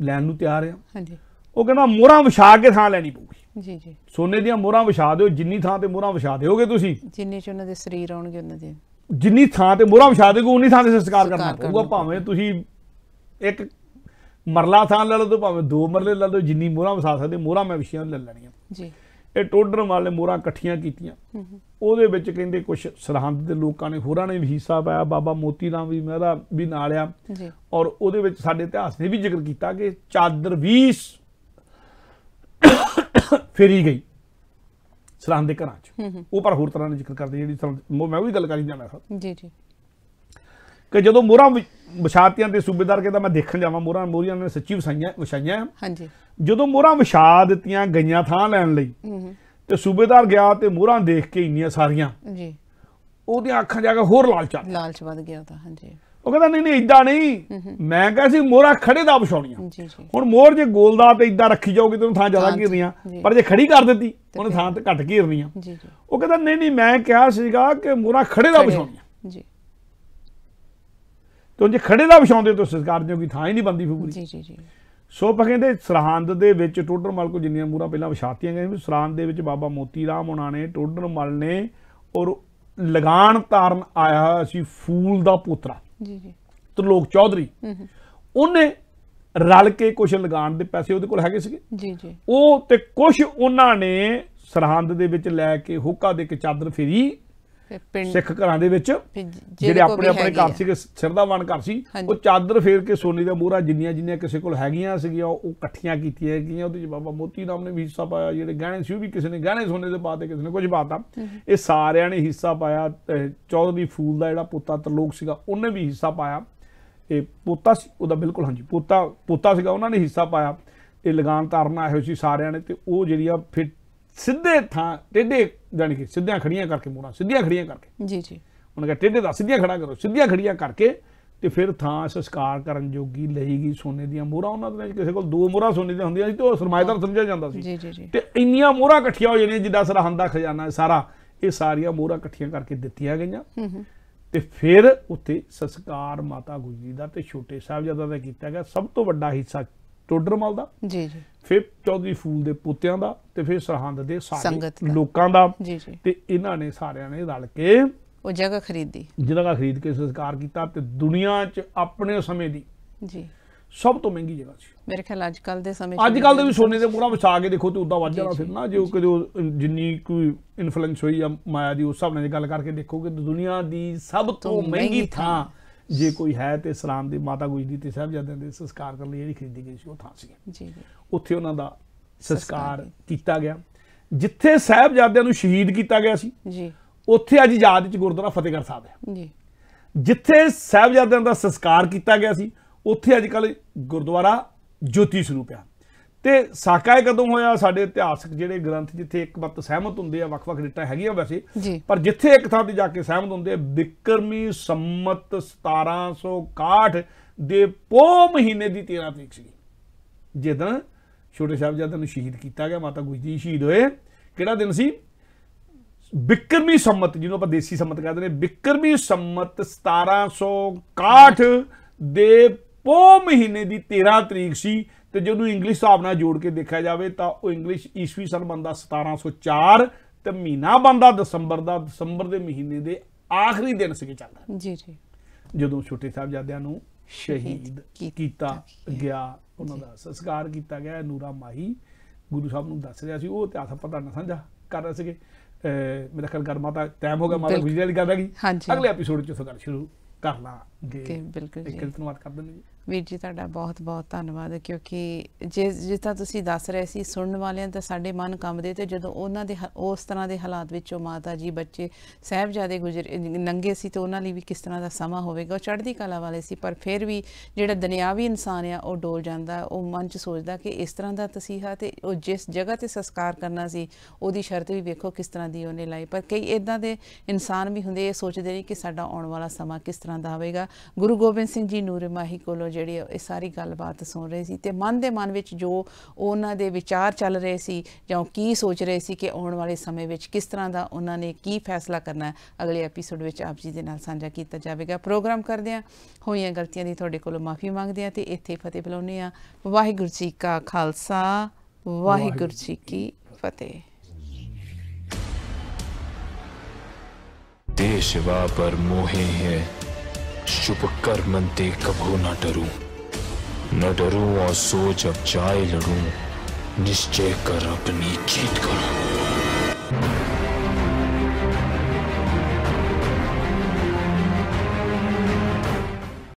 ਲੈਣ ਨੂੰ ਤਿਆਰ ਆ ਹਾਂਜੀ ਉਹ ਕਹਿੰਦਾ ਮੋਹਰਾਂ ਵਿਛਾ ਕੇ ਥਾਂ ਲੈਣੀ ਪਊਗੀ ਜੀ ਜੀ ਸੋਨੇ ਦੀਆਂ ਮੋਹਰਾਂ ਵਿਛਾ ਦਿਓ ਜਿੰਨੀ ਥਾਂ ਤੇ ਮੋਹਰਾਂ ਵਿਛਾ ਦਿਓਗੇ ਤੁਸੀਂ ਜਿੰਨੇ ਚ ਉਹਨਾਂ ਦੇ ਸਰੀਰ ਆਉਣਗੇ ਉਹਨਾਂ ਦੇ ਜਿੰਨੀ ਥਾਂ ਤੇ ਮੋਹਰਾਂ ਵਿਛਾ ਦਿਓਗੇ ਉਨੀ ਥਾਂ ਤੇ ਸੰਸਕਾਰ ਕਰਨਾ ਪਊਗਾ ਭਾਵੇਂ ਤੁਸੀਂ ਇੱਕ ਮਰਲਾ ਥਾਂ ਲੈ ਲਓ ਤੇ ਭਾਵੇਂ ਦੋ ਮਰਲੇ ਲੈ ਲਓ ਜਿੰਨੀ ਮੋਹਰਾਂ ਵਿਛਾ ਸਕਦੇ ਮੋਹਰਾਂ ਮੈਂ ਵਿਛੀਆਂ ਲੈ ਲੈਣੀਆਂ ਜੀ ਇਹ ਟੋਡਰ ਵਾਲੇ ਮੋਹਰਾਂ ਇਕੱਠੀਆਂ ਕੀਤੀਆਂ ਉਹਦੇ ਵਿੱਚ ਕਹਿੰਦੇ ਕੁਝ ਸਰਹੰਦ ਦੇ ਲੋਕਾਂ ਨੇ ਹੋਰਾਂ ਨੇ ਵੀ ਹਿੱਸਾ ਪਾਇਆ ਬਾਬਾ ਮੋਤੀ ਰਾਮ ਵੀ ਮਹਿਰਾ ਵੀ ਨਾਲ ਆ ਔਰ ਉਹਦੇ ਵਿੱਚ ਸਾਡੇ ਇਤਿਹਾਸ ਨੇ ਵੀ ਜ਼ਿਕਰ ਕੀਤਾ ਕਿ ਚਾਦਰ 20 ਫੇਰੀ ਗਈ ਸਰਹੰਦ ਦੇ ਘਰਾਂ 'ਚ ਉਹ ਪਰ ਹੋਰ ਤਰ੍ਹਾਂ ਨੇ ਜ਼ਿਕਰ ਕਰਦੇ ਜਿਹੜੀ ਮੈਂ ਉਹ ਵੀ ਗੱਲ ਕਰੀ ਜਾਣਾ ਸਰ ਜੀ ਜੀ ਕਿ ਜਦੋਂ ਮੋਹਰਾਂ ਵਿਛਾਤੀਆਂ ਤੇ ਸੂਬੇਦਾਰ ਕਹਿੰਦਾ ਮੈਂ ਦੇਖਣ ਜਾਵਾਂ ਮੋਹਰਾਂ ਮੋਰੀਆਂ ਨੇ ਸੱਚੀ ਵਿਛਾਈਆਂ ਵਿਛਾਈਆਂ ਹਾਂਜੀ ਜਦੋਂ ਮੋਹਰਾਂ ਵਿਛਾ ਦਿੱਤੀਆਂ ਗਈਆਂ ਥਾਂ ਲੈਣ ਲਈ ਤੇ ਸੂਬੇਦਾਰ ਗਿਆ ਤੇ ਮੋਹਰਾਂ ਦੇਖ ਕੇ ਇੰਨੀਆਂ ਸਾਰੀਆਂ ਜੀ ਉਹਦੀਆਂ ਅੱਖਾਂ ਜਾ ਕੇ ਹੋਰ ਲਾਲਚ ਆ ਲਾਲਚ ਵੱਧ ਗਿਆ ਤਾਂ ਹਾਂਜੀ ਉਹ ਕਹਿੰਦਾ ਨਹੀਂ ਨਹੀਂ ਇਦਾਂ ਨਹੀਂ ਮੈਂ ਕਹਿਆ ਸੀ ਮੋਹਰਾ ਖੜੇ ਦਾ ਵਿਛਾਉਣੀਆਂ ਹੁਣ ਮੋਹਰ ਜੇ ਗੋਲਦਾ ਤੇ ਇਦਾਂ ਰੱਖੀ ਜਾਊਗੀ ਤੈਨੂੰ ਥਾਂ ਜ਼ਿਆਦਾ ਘੇਰਨੀਆਂ ਪਰ ਜੇ ਖੜੀ ਕਰ ਦਿੱਤੀ ਉਹਨੇ ਥਾਂ ਤੇ ਘੱਟ ਘੇਰਨੀਆਂ ਉਹ ਕਹਿੰਦਾ ਨਹੀਂ ਨਹੀਂ ਮੈਂ ਕਿਹਾ ਸੀਗਾ ਕਿ ਮੋਹਰਾ ਖੜੇ ਦਾ ਵਿਛਾਉਣੀਆਂ ਜੀ ਤੂੰ ਜੇ ਖੜੇ ਦਾ ਵਿਛਾਉਂਦੇ ਤਾਂ ਸਰਕਾਰ ਦੀ ਕੋਈ ਥਾਂ ਹੀ ਨਹੀਂ ਬੰਦੀ ਫੂਰੀ ਜੀ ਜੀ ਜੀ ਸੋ ਆਪਾਂ ਕਹਿੰਦੇ ਸਰਹੰਦ ਦੇ ਵਿੱਚ ਟੋਡਰਮਲ ਕੋ ਜਿੰਨੀਆਂ ਮੂਰਾ ਪਹਿਲਾਂ ਵਿਛਾਤੀਆਂ ਗਈਆਂ ਸਰਹੰਦ ਦੇ ਵਿੱਚ ਬਾਬਾ ਮੋਤੀ ਰਾਮ ਉਹਨਾਂ ਨੇ ਟੋਡਰਮਲ ਨੇ ਔਰ ਲਗਾਨ ਤਾਰਨ ਆਇਆ ਸੀ ਫੂਲ ਦਾ ਪੁੱਤਰਾ ਜੀ ਜੀ ਤਲੋਕ ਚੌਧਰੀ ਉਹਨੇ ਰਲ ਕੇ ਕੁਝ ਲਗਾਣ ਦੇ ਪੈਸੇ ਉਹਦੇ ਕੋਲ ਹੈਗੇ ਸੀਗੇ ਜੀ ਜੀ ਉਹ ਤੇ ਕੁਝ ਉਹਨਾਂ ਨੇ ਸਰਹੰਦ ਦੇ ਵਿੱਚ ਲੈ ਕੇ ਹੁੱਕਾ ਦੇ ਕੇ ਚਾਦਰ ਫੇਰੀ ਸਿੱਖ ਘਰਾਂ ਦੇ ਵਿੱਚ ਜਿਹੜੇ ਆਪਣੇ ਆਪਣੇ ਘਰ ਸੀ ਕਿ ਸਿਰਦਾਵਾਨ ਘਰ ਸੀ ਉਹ ਚਾਦਰ ਫੇਰ ਕੇ ਸੋਨੇ ਦਾ ਮੋਹਰਾ ਜਿੰਨੀਆਂ ਜਿੰਨੀਆਂ ਕਿਸੇ ਕੋਲ ਹੈਗੀਆਂ ਸੀਗੀਆਂ ਉਹ ਇਕੱਠੀਆਂ ਕੀਤੀਆਂ ਗਈਆਂ ਉਹਦੇ ਚ ਬਾਬਾ ਮੋਤੀ ਰਾਮ ਨੇ ਵੀ ਹਿੱਸਾ ਪਾਇਆ ਜਿਹੜੇ ਗਹਿਣੇ ਸੀ ਉਹ ਵੀ ਕਿਸੇ ਨੇ ਗਹਿਣੇ ਸੋਨੇ ਦੇ ਪਾਤੇ ਕਿਸੇ ਨੇ ਕੁਝ ਪਾਤਾ ਇਹ ਸਾਰਿਆਂ ਨੇ ਹਿੱਸਾ ਪਾਇਆ ਚੌਧਰੀ ਫੂਲ ਦਾ ਜਿਹੜਾ ਪੋਤਾ ਤਰਲੋਕ ਸੀਗਾ ਉਹਨੇ ਵੀ ਹਿੱਸਾ ਪਾਇਆ ਇਹ ਪੋਤਾ ਸੀ ਉਹਦਾ ਬਿਲਕੁਲ ਹਾਂਜੀ ਪੋਤਾ ਪੋਤਾ ਸੀਗਾ ਉਹਨਾਂ ਨੇ ਹਿੱਸਾ ਪਾਇਆ ਇਹ ਲਗਾਨ ਤਾਰਨਾ ਆਏ ਸੀ ਸਾਰਿਆਂ ਨੇ ਤੇ ਉਹ ਜਿਹੜੀਆਂ ਫਿਰ ਸਿੱਧੇ ਥਾਂ ਟੇਡੇ ਜਾਨੀ ਕਿ ਸਿੱਧੀਆਂ ਖੜੀਆਂ ਕਰਕੇ ਮੋੜਾਂ ਸਿੱਧੀਆਂ ਖੜੀਆਂ ਕਰਕੇ ਜੀ ਜੀ ਉਹਨਾਂ ਕਹੇ ਟੇਡੇ ਦਾ ਸਿੱਧੀਆਂ ਖੜਾ ਕਰੋ ਸਿੱਧੀਆਂ ਖੜੀਆਂ ਕਰਕੇ ਤੇ ਫਿਰ ਥਾਂ ਸੰਸਕਾਰ ਕਰਨ ਜੋਗੀ ਲਈਗੀ ਸੋਨੇ ਦੀਆਂ ਮੋਹਰਾਂ ਉਹਨਾਂ ਦੇ ਕਿਸੇ ਕੋਲ ਦੋ ਮੋਹਰਾਂ ਸੋਨੇ ਦੀਆਂ ਹੁੰਦੀਆਂ ਸੀ ਤੇ ਉਹ ਸਰਮਾਇਦਾਰ ਸਮਝਿਆ ਜਾਂਦਾ ਸੀ ਤੇ ਇੰਨੀਆਂ ਮੋਹਰਾਂ ਇਕੱਠੀਆਂ ਹੋ ਜਾਂਦੀਆਂ ਜਿੱਦਾਂ ਸਰਹੰਦਾ ਖਜ਼ਾਨਾ ਸਾਰਾ ਇਹ ਸਾਰੀਆਂ ਮੋਹਰਾਂ ਇਕੱਠੀਆਂ ਕਰਕੇ ਦਿੱਤੀਆਂ ਗਈਆਂ ਤੇ ਫਿਰ ਉੱਥੇ ਸੰਸਕਾਰ ਮਾਤਾ ਗੁਜਰੀ ਦਾ ਤੇ ਛੋਟੇ ਸਾਹਿਬਜ਼ਾਦਾ ਦਾ ਕੀਤਾ ਗਿਆ ਸਭ ਤੋਂ ਵੱਡਾ ਹਿੱਸਾ ਟੋਡਰਮਲ ਦਾ ਜੀ ਜੀ ਫਿਰ ਚੌਧਰੀ ਫੂਲ ਦੇ ਪੁੱਤਿਆਂ ਦਾ ਤੇ ਫਿਰ ਸਰਹੰਦ ਦੇ ਸਾਰੇ ਲੋਕਾਂ ਦਾ ਜੀ ਜੀ ਤੇ ਇਹਨਾਂ ਨੇ ਸਾਰਿਆਂ ਨੇ ਰਲ ਕੇ ਉਹ ਜਗ੍ਹਾ ਖਰੀਦੀ ਜਿਹੜਾ ਖਰੀਦ ਕੇ ਸੰਸਕਾਰ ਕੀਤਾ ਤੇ ਦੁਨੀਆ 'ਚ ਆਪਣੇ ਸਮੇਂ ਦੀ ਜੀ ਸਭ ਤੋਂ ਮਹਿੰਗੀ ਜਗ੍ਹਾ ਸੀ ਮੇਰੇ ਖਿਆਲ ਅੱਜ ਕੱਲ ਦੇ ਸਮੇਂ ਅੱਜ ਕੱਲ ਦੇ ਵੀ ਸੋਨੇ ਦੇ ਪੂਰਾ ਵਿਛਾ ਕੇ ਦੇਖੋ ਤੇ ਉਦਾਂ ਵੱਜ ਜਾਣਾ ਫਿਰ ਨਾ ਜੇ ਉਹ ਜਿੰਨੀ ਕੋਈ ਇਨਫਲੂਐਂਸ ਹੋਈ ਆ ਮਾਇਆ ਦੀ ਉਸ ਹਿਸਾਬ ਨਾਲ ਗੱਲ ਕਰਕੇ ਦੇਖੋਗੇ ਦੁਨੀਆ ਦੀ ਸਭ ਤੋਂ ਮਹਿੰਗੀ ਥਾਂ ਜੇ ਕੋਈ ਹੈ ਤੇ ਸਲਾਮ ਦੀ ਮਾਤਾ ਗੁਜਰੀ ਤੇ ਸਾਹਿਬਜ਼ਾਦਿਆਂ ਦੇ ਸੰਸਕਾਰ ਕਰਨ ਲਈ ਜਿਹੜੀ ਖਰੀਦੀ ਗਈ ਸੀ ਉਹ ਥਾਂ ਸੀ ਜੀ ਉੱਥੇ ਉਹਨਾਂ ਦਾ ਸੰਸਕਾਰ ਕੀਤਾ ਗਿਆ ਜਿੱਥੇ ਸਾਹਿਬਜ਼ਾਦਿਆਂ ਨੂੰ ਸ਼ਹੀਦ ਕੀਤਾ ਗਿਆ ਸੀ ਜੀ ਉੱਥੇ ਅੱਜ ਯਾਦ ਵਿੱਚ ਗੁਰਦੁਆਰਾ ਫਤਿਹਗੜ੍ਹ ਸਾਹਿਬ ਹੈ ਜੀ ਜਿੱਥੇ ਸਾਹਿਬਜ਼ਾਦਿਆਂ ਦਾ ਸੰਸਕਾਰ ਕੀਤਾ ਗਿਆ ਸੀ ਉੱਥੇ ਅੱਜ ਕੱਲ ਗੁਰਦੁਆਰਾ ਜੋਤੀ ਸਰੂਪ ਹੈ ਤੇ ਸਾਕਾ ਇਹ ਕਦੋਂ ਹੋਇਆ ਸਾਡੇ ਇਤਿਹਾਸਕ ਜਿਹੜੇ ਗ੍ਰੰਥ ਜਿੱਥੇ ਇੱਕ ਵਕਤ ਸਹਿਮਤ ਹੁੰਦੇ ਆ ਵੱਖ-ਵੱਖ ਡੇਟਾਂ ਹੈਗੀਆਂ ਵੈਸੇ ਪਰ ਜਿੱਥੇ ਇੱਕ ਥਾਂ ਤੇ ਜਾ ਕੇ ਸਹਿਮਤ ਹੁੰਦੇ ਆ ਬਿਕਰਮੀ ਸੰਮਤ 1761 ਦੇ ਪੋ ਮਹੀਨੇ ਦੀ 13 ਤਰੀਕ ਸੀ ਜਦੋਂ ਛੋਟੇ ਸਾਹਿਬਜ਼ਾਦਿਆਂ ਨੂੰ ਸ਼ਹੀਦ ਕੀਤਾ ਗਿਆ ਮਾਤਾ ਗੁਜਰੀ ਸ਼ਹੀਦ ਹੋਏ ਕਿਹੜਾ ਦਿਨ ਸੀ ਬਿਕਰਮੀ ਸੰਮਤ ਜਿਹਨੂੰ ਆਪਾਂ ਦੇਸੀ ਸੰਮਤ ਕਹਿੰਦੇ ਨੇ ਬਿਕਰਮੀ ਸੰਮਤ 1761 ਦੇ ਪੋ ਮਹੀਨੇ ਦੀ 13 ਤਰੀਕ ਸੀ ਤੇ ਜੇ ਉਹਨੂੰ ਇੰਗਲਿਸ਼ ਹਿਸਾਬ ਨਾਲ ਜੋੜ ਕੇ ਦੇਖਿਆ ਜਾਵੇ ਤਾਂ ਉਹ ਇੰਗਲਿਸ਼ ਈਸਵੀ ਸਨ ਬੰਦਾ 1704 ਤੇ ਮਹੀਨਾ ਬੰਦਾ ਦਸੰਬਰ ਦਾ ਦਸੰਬਰ ਦੇ ਮਹੀਨੇ ਦੇ ਆਖਰੀ ਦਿਨ ਸੀ ਚੱਲਦਾ ਜੀ ਜੀ ਜਦੋਂ ਛੋਟੇ ਸਾਹਿਬਜ਼ਾਦਿਆਂ ਨੂੰ ਸ਼ਹੀਦ ਕੀਤਾ ਗਿਆ ਉਹਨਾਂ ਦਾ ਸੰਸਕਾਰ ਕੀਤਾ ਗਿਆ ਨੂਰਾ ਮਾਹੀ ਗੁਰੂ ਸਾਹਿਬ ਨੂੰ ਦੱਸ ਰਿਹਾ ਸੀ ਉਹ ਇਤਿਹਾਸ ਪਤਾ ਨਾ ਸਮਝਾ ਕਰ ਰਹੇ ਸੀਗੇ ਮੇਰਾ ਖਿਆਲ ਗਰਮਾ ਤਾਂ ਟਾਈਮ ਹੋ ਗਿਆ ਮਾਤਾ ਵੀਡੀਓ ਵਾਲੀ ਗੱਲ ਹੈਗੀ ਅਗਲੇ ਐਪੀਸੋਡ ਚ ਸਗਰ ਸ਼ੁਰੂ ਕਰ ਲਾਂਗੇ ਤੇ ਬਿਲਕੁਲ ਜੀ ਧੰਨਵਾਦ ਕਰ ਦਿੰਦੇ ਜੀ ਵੀਰ ਜੀ ਤੁਹਾਡਾ ਬਹੁਤ ਬਹੁਤ ਧੰਨਵਾਦ ਕਿਉਂਕਿ ਜੇ ਜਿੱਦਾਂ ਤੁਸੀਂ ਦੱਸ ਰਹੇ ਸੀ ਸੁਣਨ ਵਾਲਿਆਂ ਦਾ ਸਾਡੇ ਮਨ ਕੰਬਦੇ ਤੇ ਜਦੋਂ ਉਹਨਾਂ ਦੇ ਉਸ ਤਰ੍ਹਾਂ ਦੇ ਹਾਲਾਤ ਵਿੱਚੋਂ ਮਾਤਾ ਜੀ ਬੱਚੇ ਸਹਿਬਜ਼ਾਦੇ ਗੁਜ਼ਰ ਨੰਗੇ ਸੀ ਤੇ ਉਹਨਾਂ ਲਈ ਵੀ ਕਿਸ ਤਰ੍ਹਾਂ ਦਾ ਸਮਾਂ ਹੋਵੇਗਾ ਉਹ ਚੜ੍ਹਦੀ ਕਲਾ ਵਾਲੇ ਸੀ ਪਰ ਫਿਰ ਵੀ ਜਿਹੜਾ ਦੁਨਿਆਵੀ ਇਨਸਾਨ ਆ ਉਹ ਡੋਲ ਜਾਂਦਾ ਉਹ ਮਨ 'ਚ ਸੋਚਦਾ ਕਿ ਇਸ ਤਰ੍ਹਾਂ ਦਾ ਤਸੀਹਾ ਤੇ ਉਹ ਜਿਸ ਜਗ੍ਹਾ ਤੇ ਸੰਸਕਾਰ ਕਰਨਾ ਸੀ ਉਹਦੀ ਸ਼ਰਤ ਵੀ ਵੇਖੋ ਕਿਸ ਤਰ੍ਹਾਂ ਦੀ ਉਹਨੇ ਲਾਈ ਪਰ ਕਈ ਇਦਾਂ ਦੇ ਇਨਸਾਨ ਵੀ ਹੁੰਦੇ ਇਹ ਸੋਚਦੇ ਨੇ ਕਿ ਸਾਡਾ ਆਉਣ ਵਾਲਾ ਸਮਾਂ ਕਿਸ ਤਰ੍ਹਾਂ ਦਾ ਹੋਵੇਗਾ ਗੁਰੂ ਗੋਬਿੰਦ ਸਿੰਘ ਜੀ ਨੂਰਮਾਹੀ ਕੋਲੋਂ ਜਿਹੜੇ ਇਹ ਸਾਰੀ ਗੱਲਬਾਤ ਸੁਣ ਰਹੇ ਸੀ ਤੇ ਮਨ ਦੇ ਮਨ ਵਿੱਚ ਜੋ ਉਹਨਾਂ ਦੇ ਵਿਚਾਰ ਚੱਲ ਰਹੇ ਸੀ ਜਾਂ ਕੀ ਸੋਚ ਰਹੇ ਸੀ ਕਿ ਆਉਣ ਵਾਲੇ ਸਮੇਂ ਵਿੱਚ ਕਿਸ ਤਰ੍ਹਾਂ ਦਾ ਉਹਨਾਂ ਨੇ ਕੀ ਫੈਸਲਾ ਕਰਨਾ ਹੈ ਅਗਲੇ ਐਪੀਸੋਡ ਵਿੱਚ ਆਪ ਜੀ ਦੇ ਨਾਲ ਸਾਂਝਾ ਕੀਤਾ ਜਾਵੇਗਾ ਪ੍ਰੋਗਰਾਮ ਕਰਦੇ ਆ ਹੋਈਆਂ ਗਲਤੀਆਂ ਦੀ ਤੁਹਾਡੇ ਕੋਲੋਂ ਮਾਫੀ ਮੰਗਦੇ ਆ ਤੇ ਇੱਥੇ ਫਤਿਹ ਬੁਲਾਉਂਦੇ ਆ ਵਾਹਿਗੁਰੂ ਜੀ ਕਾ ਖਾਲਸਾ ਵਾਹਿਗੁਰੂ ਜੀ ਕੀ ਫਤਿਹ देशवा ਪਰ ਮੋਹੇ ਹੈ चुप कर मन ते कभो न डरू न डरू और सोच अब जाए लड़ू निश्चय कर अपनी जीत करू